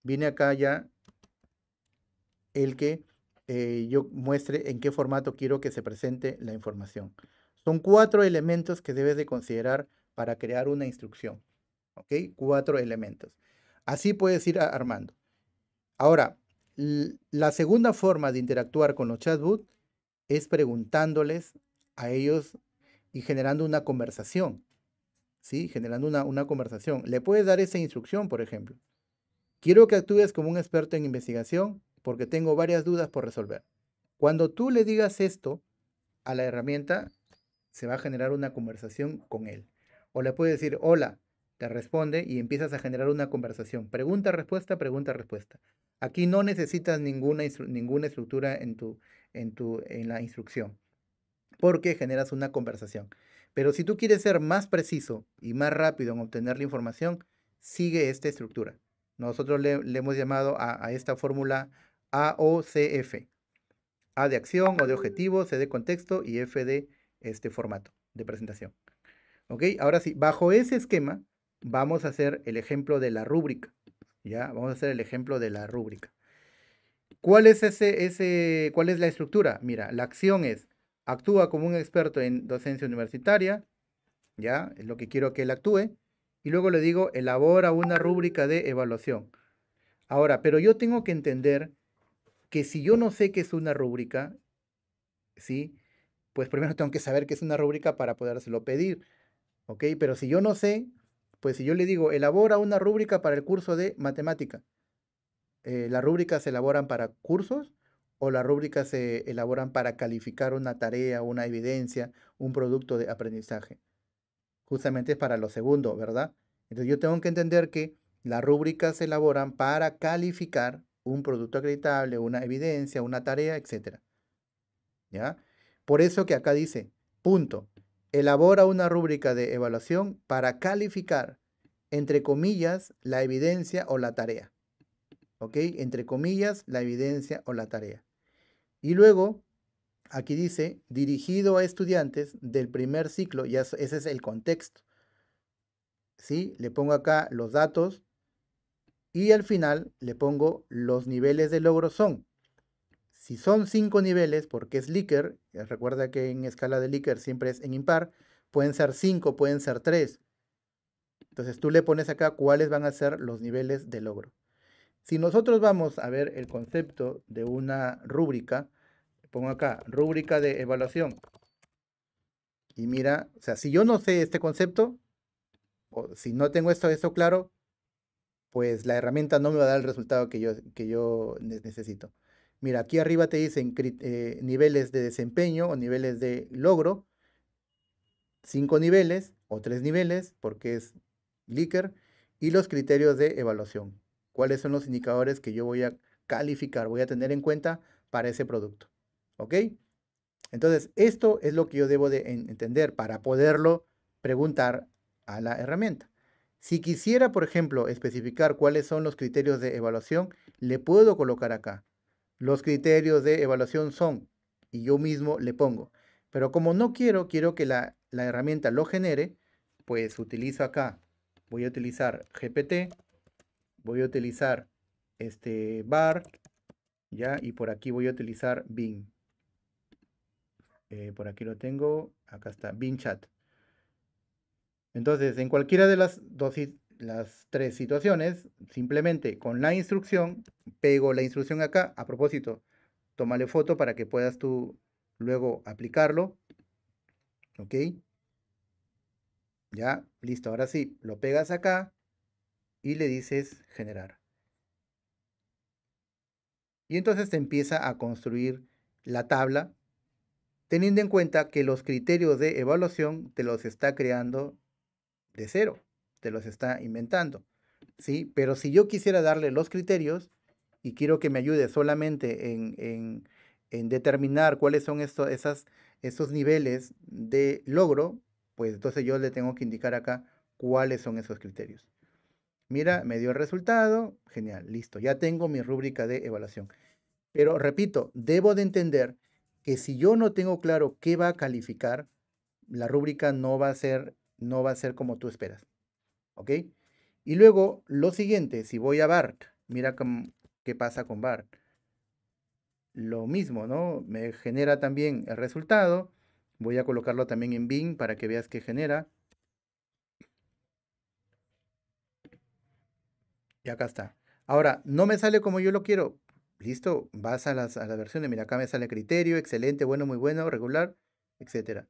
Viene acá ya el que eh, yo muestre en qué formato quiero que se presente la información. Son cuatro elementos que debes de considerar para crear una instrucción. ¿Ok? Cuatro elementos. Así puedes ir armando. Ahora, la segunda forma de interactuar con los chatbots es preguntándoles a ellos y generando una conversación. ¿Sí? Generando una, una conversación. Le puedes dar esa instrucción, por ejemplo. Quiero que actúes como un experto en investigación porque tengo varias dudas por resolver. Cuando tú le digas esto a la herramienta, se va a generar una conversación con él. O le puedes decir, hola, te responde y empiezas a generar una conversación. Pregunta, respuesta, pregunta, respuesta. Aquí no necesitas ninguna, ninguna estructura en, tu, en, tu, en la instrucción porque generas una conversación. Pero si tú quieres ser más preciso y más rápido en obtener la información, sigue esta estructura. Nosotros le, hemos llamado a, a esta fórmula AOCF. A de acción o de ah. objetivo, C de contexto y F de este formato de presentación. ¿Ok? Ahora sí, bajo ese esquema vamos a hacer el ejemplo de la rúbrica. ¿Ya? Vamos a hacer el ejemplo de la rúbrica. ¿Cuál es, ese, ese, ¿Cuál es la estructura? Mira, la acción es, actúa como un experto en docencia universitaria, ¿ya? Es lo que quiero que él actúe y luego le digo, elabora una rúbrica de evaluación. Ahora, pero yo tengo que entender que si yo no sé qué es una rúbrica, ¿sí? Pues primero tengo que saber qué es una rúbrica para podérselo pedir, ¿ok? Pero si yo no sé, pues si yo le digo, elabora una rúbrica para el curso de matemática, La eh, ¿las rúbricas se elaboran para cursos o las rúbricas se elaboran para calificar una tarea, una evidencia, un producto de aprendizaje? justamente es para lo segundo, ¿verdad? Entonces yo tengo que entender que las rúbricas se elaboran para calificar un producto acreditable, una evidencia, una tarea, etc. ¿Ya? Por eso que acá dice, punto, elabora una rúbrica de evaluación para calificar, entre comillas, la evidencia o la tarea. ¿Ok? Entre comillas, la evidencia o la tarea. Y luego Aquí dice, dirigido a estudiantes del primer ciclo, y ese es el contexto. ¿Sí? Le pongo acá los datos y al final le pongo los niveles de logro son. Si son cinco niveles, porque es Likert, eh, recuerda que en escala de Likert siempre es en impar, pueden ser cinco, pueden ser tres. Entonces tú le pones acá cuáles van a ser los niveles de logro. Si nosotros vamos a ver el concepto de una rúbrica, pongo acá, rúbrica de evaluación. Y mira, o sea, si yo no sé este concepto, o si no tengo esto, esto claro, pues la herramienta no me va a dar el resultado que yo, que yo necesito. Mira, aquí arriba te dicen eh, niveles de desempeño o niveles de logro. Cinco niveles o tres niveles, porque es Likert, Y los criterios de evaluación. ¿Cuáles son los indicadores que yo voy a calificar, voy a tener en cuenta para ese producto? ¿Ok? Entonces, esto es lo que yo debo de entender para poderlo preguntar a la herramienta. Si quisiera, por ejemplo, especificar cuáles son los criterios de evaluación, le puedo colocar acá. Los criterios de evaluación son, y yo mismo le pongo. Pero como no quiero, quiero que la, herramienta lo genere, pues utilizo acá. Voy a utilizar GPT, voy a utilizar este bar, ya, y por aquí voy a utilizar Bing. Eh, por aquí lo tengo. Acá está, Bin Chat. Entonces, en cualquiera de las, dos, las tres situaciones, simplemente con la instrucción, pego la instrucción acá. A propósito, tómale foto para que puedas tú luego aplicarlo. ¿Ok? Ya, listo. Ahora sí, lo pegas acá y le dices generar. Y entonces te empieza a construir la tabla teniendo en cuenta que los criterios de evaluación te los está creando de cero, te los está inventando. ¿sí? Pero si yo quisiera darle los criterios y quiero que me ayude solamente en, determinar cuáles son estos esos niveles de logro, pues entonces yo le tengo que indicar acá cuáles son esos criterios. Mira, me dio el resultado, genial, listo, ya tengo mi rúbrica de evaluación. Pero repito, debo de entender que si yo no tengo claro qué va a calificar, la rúbrica no va a ser no va a ser como tú esperas. ¿Ok? Y luego, lo siguiente, si voy a BART, mira qué pasa con BART. Lo mismo, ¿no? Me genera también el resultado. Voy a colocarlo también en Bing para que veas qué genera. Y acá está. Ahora, no me sale como yo lo quiero. Listo, vas a las, versiones, mira, acá me sale criterio, excelente, bueno, muy bueno, regular, etc.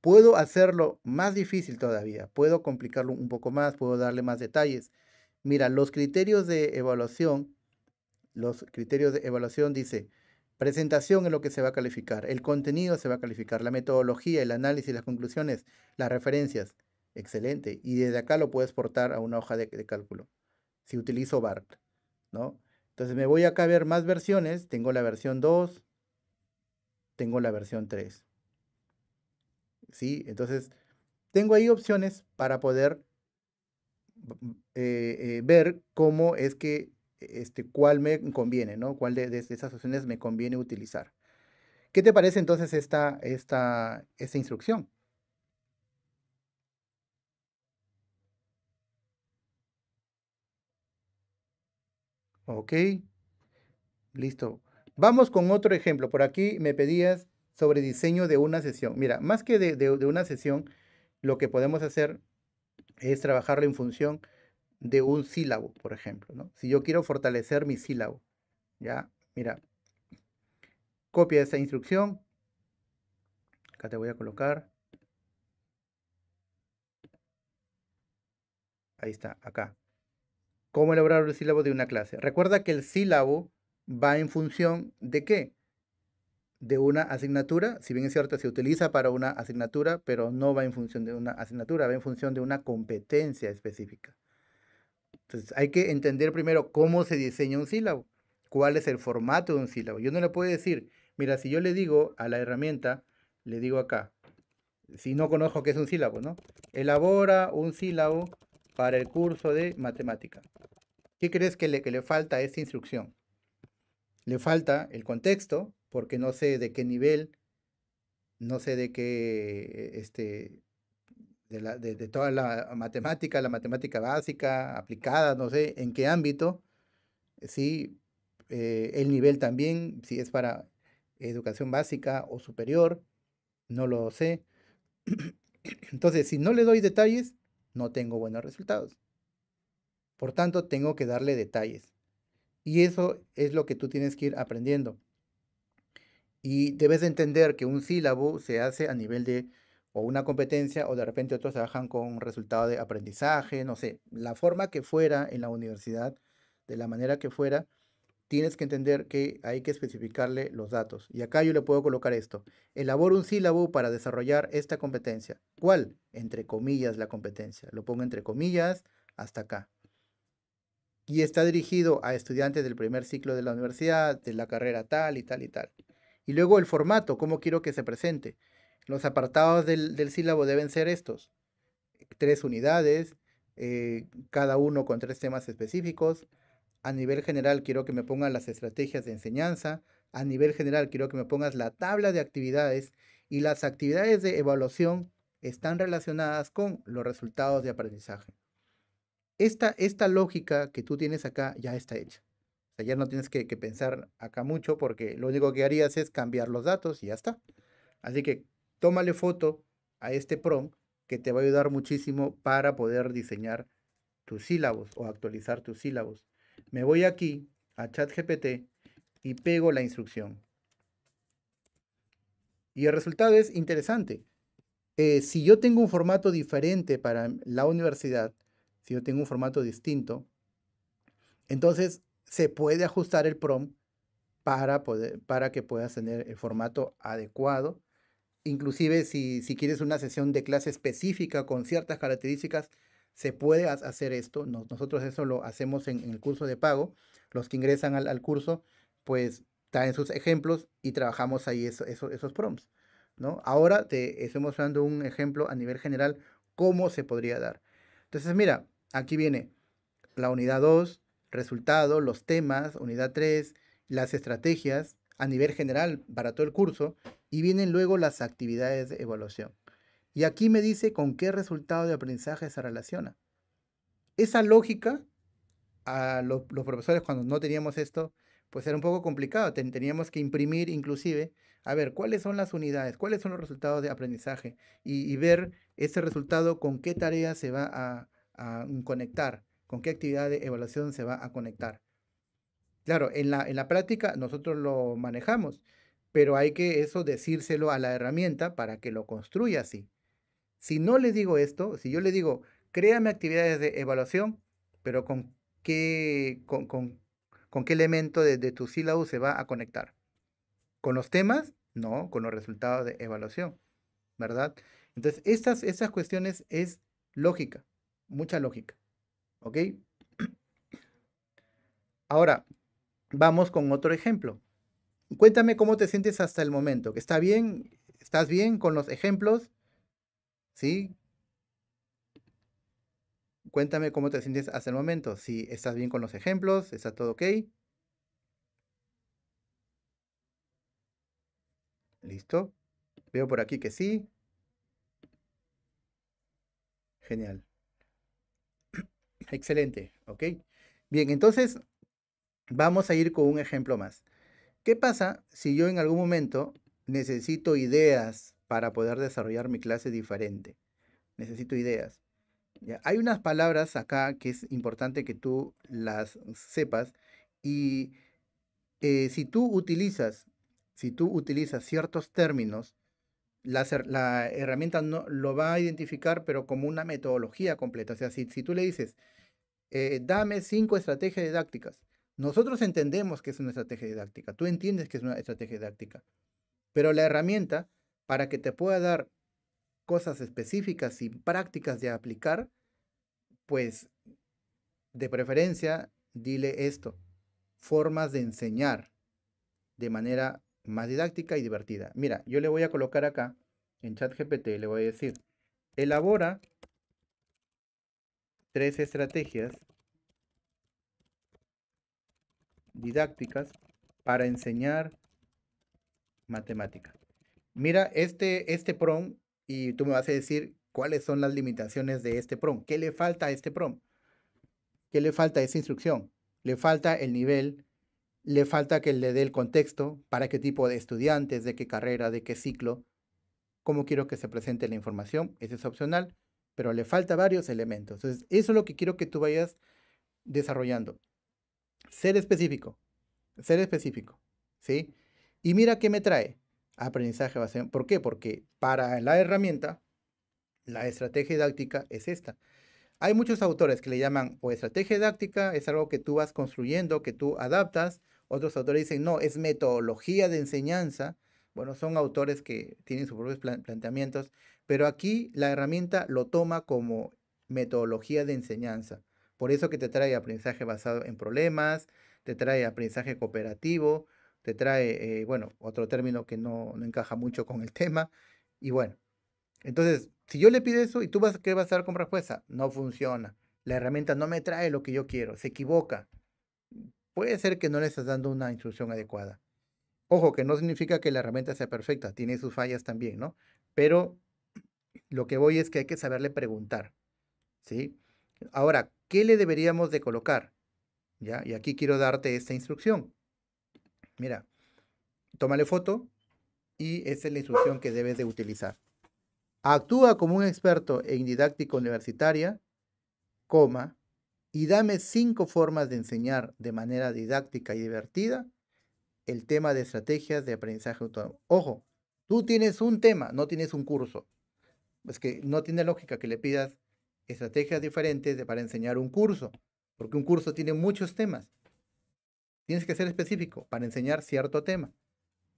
Puedo hacerlo más difícil todavía, puedo complicarlo un poco más, puedo darle más detalles. Mira, los criterios de evaluación, los criterios de evaluación dice, presentación es lo que se va a calificar, el contenido se va a calificar, la metodología, el análisis, las conclusiones, las referencias. Excelente. Y desde acá lo puedes portar a una hoja de, de cálculo. Si utilizo BART, ¿no? Entonces me voy acá a ver más versiones. Tengo la versión 2, tengo la versión 3. ¿Sí? Entonces tengo ahí opciones para poder mm, eh, eh, ver cómo es que, este, cuál me conviene, ¿no? Cuál de, esas opciones me conviene utilizar. ¿Qué te parece entonces esta instrucción? Ok. Listo. Vamos con otro ejemplo. Por aquí me pedías sobre diseño de una sesión. Mira, más que de, una sesión, lo que podemos hacer es trabajarlo en función de un sílabo, por ejemplo. Si yo quiero fortalecer mi sílabo, ya, mira, copia esta instrucción. Acá te voy a colocar. Ahí está, acá. ¿Cómo elaborar el sílabo de una clase? Recuerda que el sílabo va en función de qué? De una asignatura, si bien es cierto, se utiliza para una asignatura, pero no va en función de una asignatura, va en función de una competencia específica. Entonces hay que entender primero cómo se diseña un sílabo, cuál es el formato de un sílabo. Yo no le puedo decir, mira, si yo le digo a la herramienta, le digo acá, si no conozco qué es un sílabo, ¿no? Elabora un sílabo para el curso de matemática. ¿Qué crees que le, le falta a esta instrucción? Le falta el contexto, porque no sé de qué nivel, no sé de qué, este, de, de, toda la matemática, la matemática básica, aplicada, no sé en qué ámbito, sí, eh, el nivel también, si es para educación básica o superior, no lo sé. Entonces, si no le doy detalles, no tengo buenos resultados. Por tanto, tengo que darle detalles. Y eso es lo que tú tienes que ir aprendiendo. Y debes entender que un sílabo se hace a nivel de o una competencia o de repente otros trabajan con un resultado de aprendizaje, no sé, la forma que fuera en la universidad, de la manera que fuera, tienes que entender que hay que especificarle los datos. Y acá yo le puedo colocar esto. Elaboro un sílabo para desarrollar esta competencia. ¿Cuál? Entre comillas la competencia. Lo pongo entre comillas hasta acá. Y está dirigido a estudiantes del primer ciclo de la universidad, de la carrera tal y tal y tal. Y luego el formato, cómo quiero que se presente. Los apartados del, sílabo deben ser estos. Tres unidades, eh, cada uno con tres temas específicos, a nivel general quiero que me pongas las estrategias de enseñanza, a nivel general quiero que me pongas la tabla de actividades y las actividades de evaluación están relacionadas con los resultados de aprendizaje. Esta, esta lógica que tú tienes acá ya está hecha. O sea, ya no tienes que, que pensar acá mucho porque lo único que harías es cambiar los datos y ya está. Así que tómale foto a este PROM que te va a ayudar muchísimo para poder diseñar tus sílabos o actualizar tus sílabos. Me voy aquí a ChatGPT y pego la instrucción. Y el resultado es interesante. Eh, si yo tengo un formato diferente para la universidad, si yo tengo un formato distinto, entonces se puede ajustar el PROM para, poder, para que puedas tener el formato adecuado. Inclusive si, si quieres una sesión de clase específica con ciertas características, se puede hacer esto. Nosotros eso lo hacemos en, el curso de pago. Los que ingresan al, curso, pues traen sus ejemplos y trabajamos ahí eso, esos prompts. ¿no? Ahora te estoy mostrando un ejemplo a nivel general, cómo se podría dar. Entonces, mira, aquí viene la unidad 2, resultado, los temas, unidad 3, las estrategias a nivel general para todo el curso y vienen luego las actividades de evaluación. Y aquí me dice con qué resultado de aprendizaje se relaciona. Esa lógica, a los, profesores cuando no teníamos esto, pues era un poco complicado. teníamos que imprimir inclusive, a ver, cuáles son las unidades, cuáles son los resultados de aprendizaje y, ver ese resultado con qué tarea se va a, conectar, con qué actividad de evaluación se va a conectar. Claro, en la, en la práctica nosotros lo manejamos, pero hay que eso decírselo a la herramienta para que lo construya así. Si no le digo esto, si yo le digo, créame actividades de evaluación, pero con qué, con, qué elemento de, tu sílabo se va a conectar. ¿Con los temas? No, con los resultados de evaluación, ¿verdad? Entonces, estas, cuestiones es lógica, mucha lógica, ¿ok? Ahora, vamos con otro ejemplo. Cuéntame cómo te sientes hasta el momento. ¿Está bien? ¿Estás bien con los ejemplos? ¿sí? Cuéntame cómo te sientes hasta el momento, si estás bien con los ejemplos, está todo ok. Listo. Veo por aquí que sí. Genial. Excelente, ok. Bien, entonces vamos a ir con un ejemplo más. ¿Qué pasa si yo en algún momento necesito ideas para poder desarrollar mi clase diferente. Necesito ideas. Hay unas palabras acá que es importante que tú las sepas y eh, si tú utilizas, si tú utilizas ciertos términos, la, herramienta no, lo va a identificar, pero como una metodología completa. O sea, si, si tú le dices, eh, dame cinco estrategias didácticas, nosotros entendemos que es una estrategia didáctica, tú entiendes que es una estrategia didáctica, pero la herramienta para que te pueda dar cosas específicas y prácticas de aplicar, pues de preferencia dile esto, formas de enseñar de manera más didáctica y divertida. Mira, yo le voy a colocar acá en ChatGPT, le voy a decir, elabora tres estrategias didácticas para enseñar matemáticas mira este, este PROM y tú me vas a decir cuáles son las limitaciones de este PROM. ¿Qué le falta a este PROM? ¿Qué le falta a esa instrucción? Le falta el nivel, le falta que le dé el contexto, para qué tipo de estudiantes, de qué carrera, de qué ciclo, cómo quiero que se presente la información, ese es opcional, pero le falta varios elementos. Entonces, eso es lo que quiero que tú vayas desarrollando. Ser específico, ser específico, ¿sí? Y mira qué me trae aprendizaje basado. ¿Por qué? Porque para la herramienta, la estrategia didáctica es esta. Hay muchos autores que le llaman o estrategia didáctica, es algo que tú vas construyendo, que tú adaptas. Otros autores dicen, no, es metodología de enseñanza. Bueno, son autores que tienen sus propios planteamientos, pero aquí la herramienta lo toma como metodología de enseñanza. Por eso que te trae aprendizaje basado en problemas, te trae aprendizaje cooperativo, te trae, eh, bueno, otro término que no, encaja mucho con el tema. Y bueno, entonces, si yo le pido eso y tú vas, ¿qué vas a dar como respuesta? No funciona. La herramienta no me trae lo que yo quiero, se equivoca. Puede ser que no le estás dando una instrucción adecuada. Ojo, que no significa que la herramienta sea perfecta, tiene sus fallas también, ¿no? Pero lo que voy es que hay que saberle preguntar, ¿sí? Ahora, ¿qué le deberíamos de colocar? ¿Ya? Y aquí quiero darte esta instrucción. Mira, tómale foto y esa es la instrucción que debes de utilizar. Actúa como un experto en didáctica universitaria, coma, y dame cinco formas de enseñar de manera didáctica y divertida el tema de estrategias de aprendizaje autónomo. Ojo, tú tienes un tema, no tienes un curso. Es que no tiene lógica que le pidas estrategias diferentes de, para enseñar un curso, porque un curso tiene muchos temas. Tienes que ser específico para enseñar cierto tema.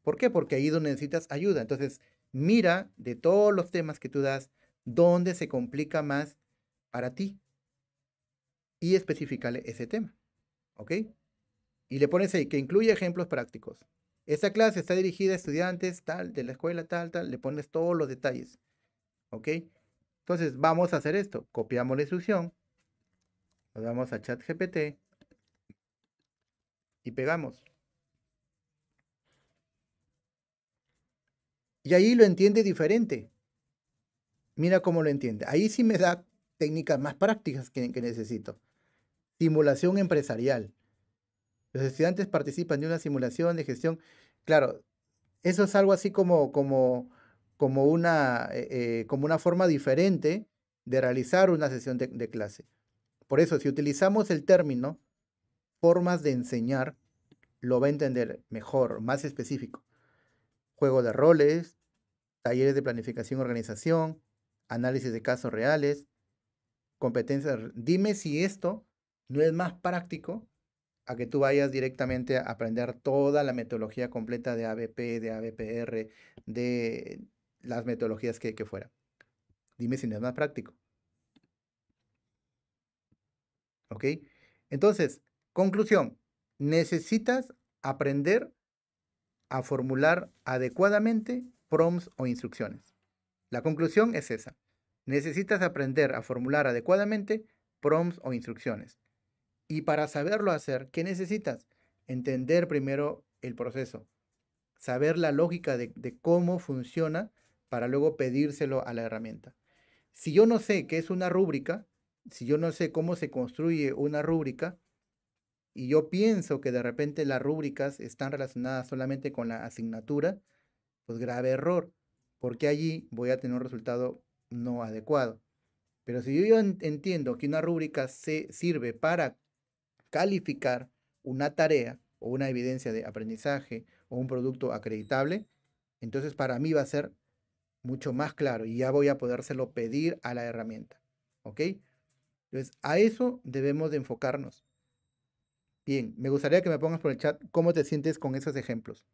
¿Por qué? Porque ahí donde necesitas ayuda. Entonces, mira de todos los temas que tú das, dónde se complica más para ti. Y especificale ese tema. ¿Ok? Y le pones ahí que incluye ejemplos prácticos. Esta clase está dirigida a estudiantes tal, de la escuela tal, tal. Le pones todos los detalles. ¿Ok? Entonces, vamos a hacer esto. Copiamos la instrucción. Nos vamos a ChatGPT y pegamos. Y ahí lo entiende diferente. Mira cómo lo entiende. Ahí sí me da técnicas más prácticas que, necesito. Simulación empresarial. Los estudiantes participan de una simulación de gestión. Claro, eso es algo así como, como, como, una, eh, eh, como una forma diferente de realizar una sesión de clase. Por eso, si utilizamos el término formas de enseñar, lo va a entender mejor, más específico. Juego de roles, talleres de planificación y organización, análisis de casos reales, competencias. Dime si esto no es más práctico a que tú vayas directamente a aprender toda la metodología completa de ABP, de ABPR, de las metodologías que, que fuera. Dime si no es más práctico. ¿Ok? Entonces, Conclusión, necesitas aprender a formular adecuadamente prompts o instrucciones. La conclusión es esa. Necesitas aprender a formular adecuadamente prompts o instrucciones. Y para saberlo hacer, ¿qué necesitas? Entender primero el proceso, saber la lógica de, de cómo funciona para luego pedírselo a la herramienta. Si yo no sé qué es una rúbrica, si yo no sé cómo se construye una rúbrica, y yo pienso que de repente las rúbricas están relacionadas solamente con la asignatura, pues grave error, porque allí voy a tener un resultado no adecuado. Pero si yo entiendo que una rúbrica se sirve para calificar una tarea o una evidencia de aprendizaje o un producto acreditable, entonces para mí va a ser mucho más claro y ya voy a podérselo pedir a la herramienta. ¿Ok? Entonces a eso debemos de enfocarnos. Bien, me gustaría que me pongas por el chat cómo te sientes con esos ejemplos.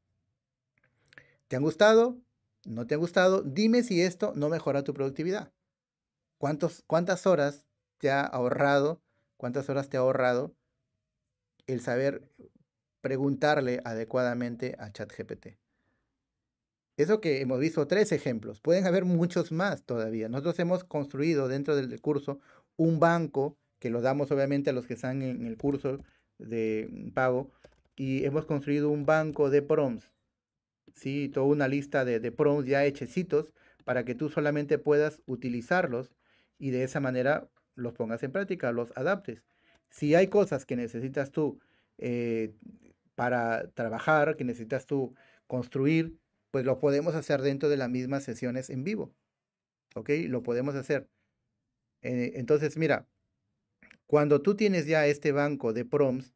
¿Te han gustado? ¿No te han gustado? Dime si esto no mejora tu productividad. ¿Cuántos, ¿Cuántas horas te ha ahorrado? ¿Cuántas horas te ha ahorrado el saber preguntarle adecuadamente a ChatGPT? Eso que hemos visto tres ejemplos. Pueden haber muchos más todavía. Nosotros hemos construido dentro del curso un banco que lo damos obviamente a los que están en el curso de mm, pago y hemos construido un banco de prompts, ¿sí? toda una lista de, de prompts ya hechecitos para que tú solamente puedas utilizarlos y de esa manera los pongas en práctica, los adaptes. Si hay cosas que necesitas tú eh, para trabajar, que necesitas tú construir, pues lo podemos hacer dentro de las mismas sesiones en vivo. ¿Ok? Lo podemos hacer. Eh, entonces, mira, cuando tú tienes ya este banco de prompts,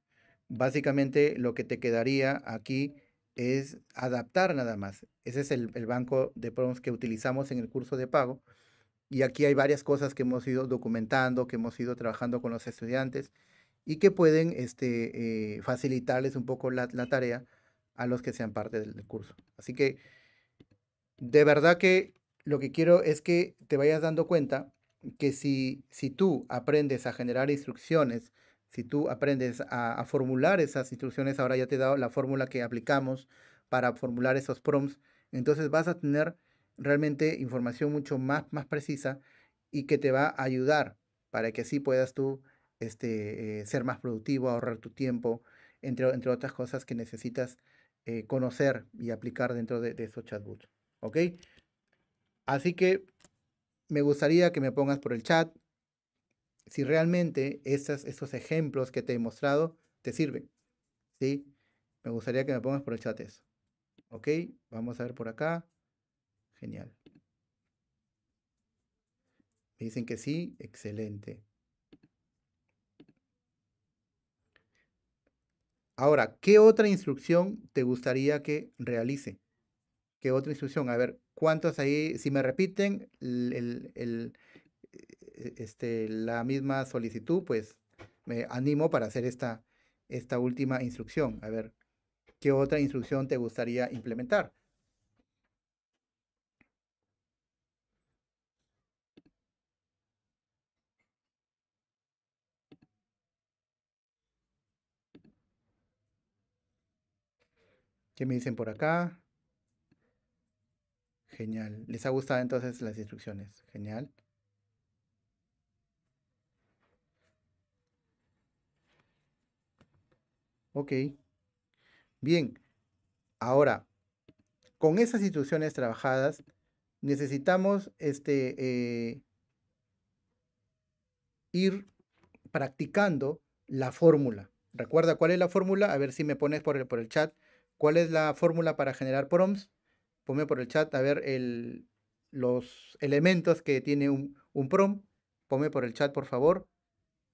básicamente lo que te quedaría aquí es adaptar nada más. Ese es el, banco de prompts que utilizamos en el curso de pago. Y aquí hay varias cosas que hemos ido documentando, que hemos ido trabajando con los estudiantes y que pueden este, eh, facilitarles un poco la, tarea a los que sean parte del curso. Así que de verdad que lo que quiero es que te vayas dando cuenta que si, si tú aprendes a generar instrucciones, si tú aprendes a, formular esas instrucciones, ahora ya te he dado la fórmula que aplicamos para formular esos prompts, entonces vas a tener realmente información mucho más, más precisa y que te va a ayudar para que así puedas tú este, eh, ser más productivo, ahorrar tu tiempo, entre, entre otras cosas que necesitas eh, conocer y aplicar dentro de, de esos chatbots. ¿Ok? Así que me gustaría que me pongas por el chat si realmente esas, esos ejemplos que te he mostrado te sirven. ¿sí? Me gustaría que me pongas por el chat eso. Ok, vamos a ver por acá. Genial. Me dicen que sí, excelente. Ahora, ¿qué otra instrucción te gustaría que realice? ¿Qué otra instrucción? A ver, cuántos ahí, si me repiten e, e, este, la misma solicitud, pues me animo para hacer esta, esta última instrucción. A ver, ¿qué otra instrucción te gustaría implementar? ¿Qué me dicen por acá? Genial. ¿Les ha gustado entonces las instrucciones? Genial. Ok. Bien. Ahora, con esas instrucciones trabajadas, necesitamos este, eh, ir practicando la fórmula. Recuerda cuál es la fórmula, a ver si me pones por el, por el chat, cuál es la fórmula para generar prompts ponme por el chat a ver el, los elementos que tiene un, un prom. Ponme por el chat, por favor.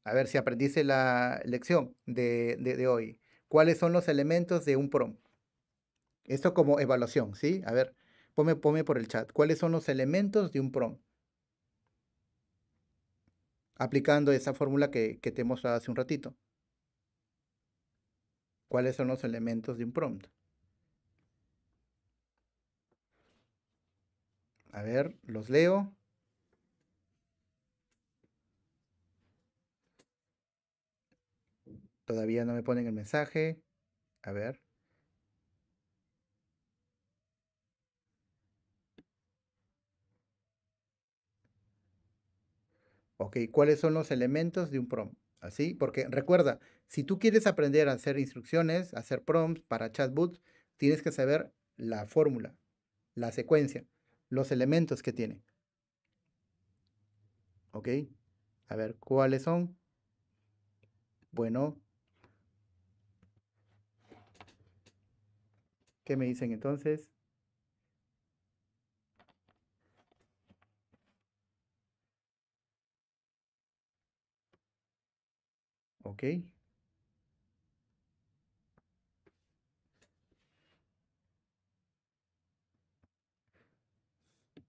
A ver si aprendiste la lección de, hoy. ¿Cuáles son los elementos de un prom? Esto como evaluación, ¿sí? A ver, ponme, por el chat. ¿Cuáles son los elementos de un prom? Aplicando esa fórmula que, que te he mostrado hace un ratito. ¿Cuáles son los elementos de un prompt? A ver, los leo. Todavía no me ponen el mensaje. A ver. Ok, ¿cuáles son los elementos de un prompt? Así, porque recuerda, si tú quieres aprender a hacer instrucciones, a hacer prompts para chatbot, tienes que saber la fórmula, la secuencia los elementos que tiene. ¿Ok? A ver, ¿cuáles son? Bueno, ¿qué me dicen entonces? ¿Ok?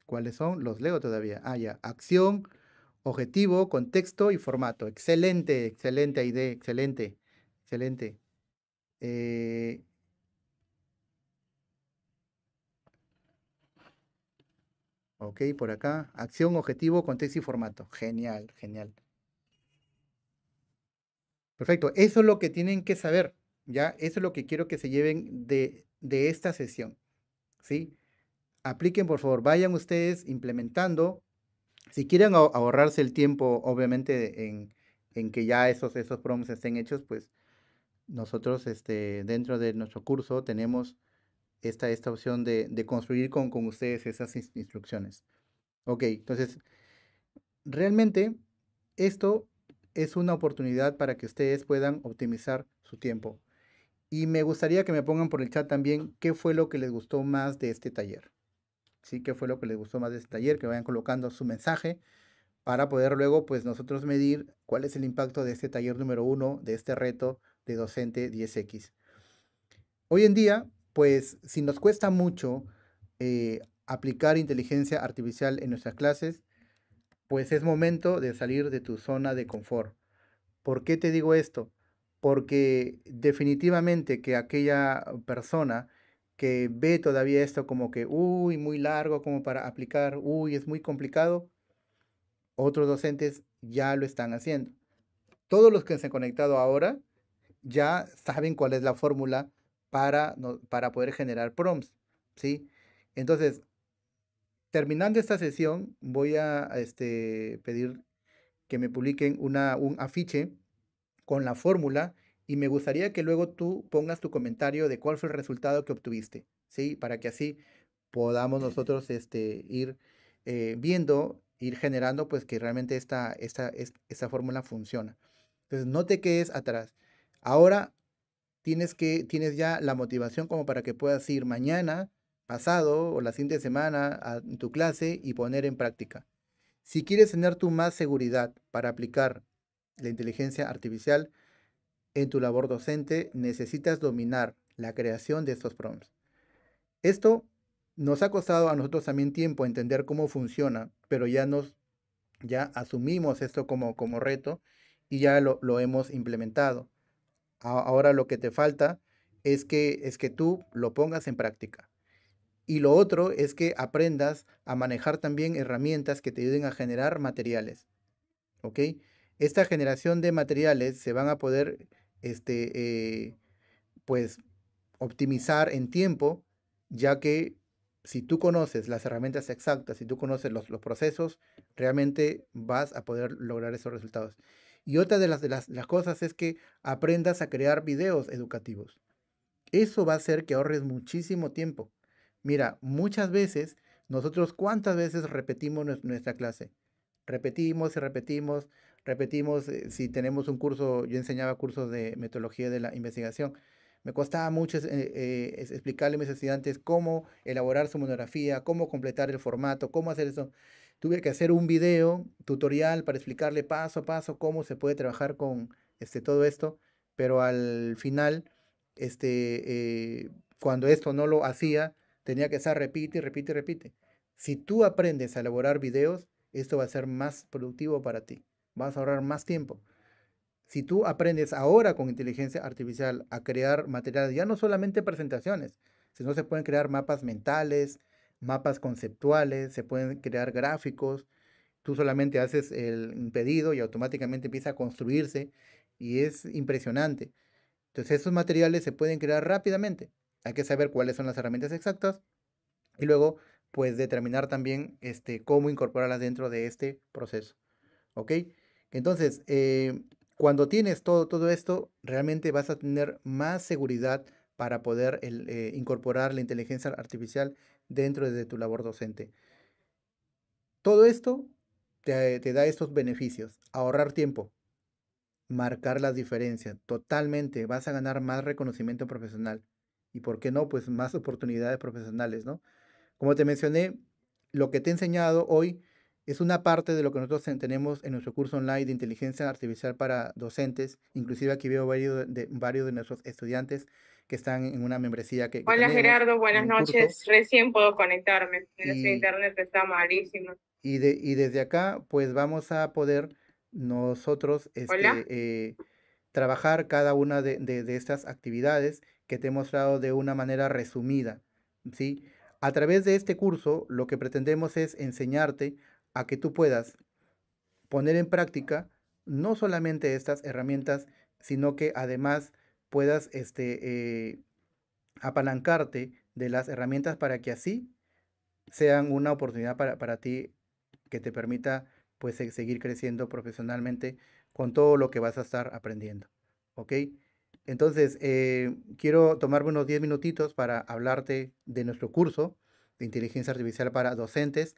¿Cuáles son? Los leo todavía. Ah, ya. Acción, objetivo, contexto y formato. Excelente, excelente idea, excelente, excelente. Eh, ok, por acá. Acción, objetivo, contexto y formato. Genial, genial. Perfecto. Eso es lo que tienen que saber. ¿ya? Eso es lo que quiero que se lleven de, de esta sesión. ¿sí? apliquen, por favor, vayan ustedes implementando. Si quieren ahorrarse el tiempo, obviamente, en, que ya esos, esos prompts estén hechos, pues nosotros este, dentro de nuestro curso tenemos esta, esta opción de, construir con, con, ustedes esas instrucciones. Ok, entonces, realmente esto es una oportunidad para que ustedes puedan optimizar su tiempo. Y me gustaría que me pongan por el chat también qué fue lo que les gustó más de este taller. ¿sí? que fue lo que les gustó más de este taller? Que vayan colocando su mensaje para poder luego, pues, nosotros medir cuál es el impacto de este taller número uno, de este reto de docente 10X. Hoy en día, pues, si nos cuesta mucho eh, aplicar inteligencia artificial en nuestras clases, pues es momento de salir de tu zona de confort. ¿Por qué te digo esto? Porque definitivamente que aquella persona que ve todavía esto como que, uy, muy largo como para aplicar, uy, es muy complicado, otros docentes ya lo están haciendo. Todos los que se han conectado ahora ya saben cuál es la fórmula para, para poder generar prompts, ¿sí? Entonces, terminando esta sesión, voy a este, pedir que me publiquen un afiche con la fórmula y me gustaría que luego tú pongas tu comentario de cuál fue el resultado que obtuviste, ¿sí? Para que así podamos nosotros este, ir eh, viendo, ir generando, pues que realmente esta, esta, fórmula funciona. Entonces, no te quedes atrás. Ahora tienes, que, tienes ya la motivación como para que puedas ir mañana, pasado o la siguiente semana a tu clase y poner en práctica. Si quieres tener tú más seguridad para aplicar la inteligencia artificial, en tu labor docente necesitas dominar la creación de estos prompts. Esto nos ha costado a nosotros también tiempo entender cómo funciona, pero ya nos ya asumimos esto como, como reto y ya lo, hemos implementado. ahora lo que te falta es que, es que tú lo pongas en práctica. Y lo otro es que aprendas a manejar también herramientas que te ayuden a generar materiales. ¿Ok? Esta generación de materiales se van a poder este, eh, pues, optimizar en tiempo, ya que si tú conoces las herramientas exactas, si tú conoces los, procesos, realmente vas a poder lograr esos resultados. Y otra de las, las cosas es que aprendas a crear videos educativos. Eso va a hacer que ahorres muchísimo tiempo. Mira, muchas veces, nosotros cuántas veces repetimos nuestra clase. Repetimos y repetimos, Repetimos, eh, si tenemos un curso, yo enseñaba cursos de metodología de la investigación. Me costaba mucho eh, eh, explicarle a mis estudiantes cómo elaborar su monografía, cómo completar el formato, cómo hacer eso. Tuve que hacer un video tutorial para explicarle paso a paso cómo se puede trabajar con este, todo esto, pero al final, este, cuando esto no lo hacía, tenía que ser repite repite repite. Si tú aprendes a elaborar videos, esto va a ser más productivo para ti vas a ahorrar más tiempo. Si tú aprendes ahora con inteligencia artificial a crear materiales, ya no solamente presentaciones, sino se pueden crear mapas mentales, mapas conceptuales, se pueden crear gráficos. Tú solamente haces el pedido y automáticamente empieza a construirse y es impresionante. Entonces esos materiales se pueden crear rápidamente. Hay que saber cuáles son las herramientas exactas y luego pues determinar también este, cómo incorporarlas dentro de este proceso. ¿Ok? Entonces, eh, cuando tienes todo, todo esto, realmente vas a tener más seguridad para poder eh, incorporar la inteligencia artificial dentro de tu labor docente. Todo esto te, te da estos beneficios. Ahorrar tiempo, marcar las diferencias, totalmente. Vas a ganar más reconocimiento profesional. Y por qué no, pues más oportunidades profesionales, ¿no? Como te mencioné, lo que te he enseñado hoy es una parte de lo que nosotros tenemos en nuestro curso online de inteligencia artificial para docentes. Inclusive aquí veo varios de, varios de nuestros estudiantes que están en una membresía que... Hola Gerardo, buenas noches. Recién puedo conectarme. Y, internet está malísimo. Y, desde acá pues vamos a poder nosotros este, eh, trabajar cada una de, estas actividades que te he mostrado de una manera resumida. ¿sí? A través de este curso lo que pretendemos es enseñarte a que tú puedas poner en práctica no solamente estas herramientas, sino que además puedas este, eh, apalancarte de las herramientas para que así sean una oportunidad para, ti que te permita pues seguir creciendo profesionalmente con todo lo que vas a estar aprendiendo. ¿Ok? Entonces, eh, quiero tomarme unos 10 minutitos para hablarte de nuestro curso de inteligencia artificial para docentes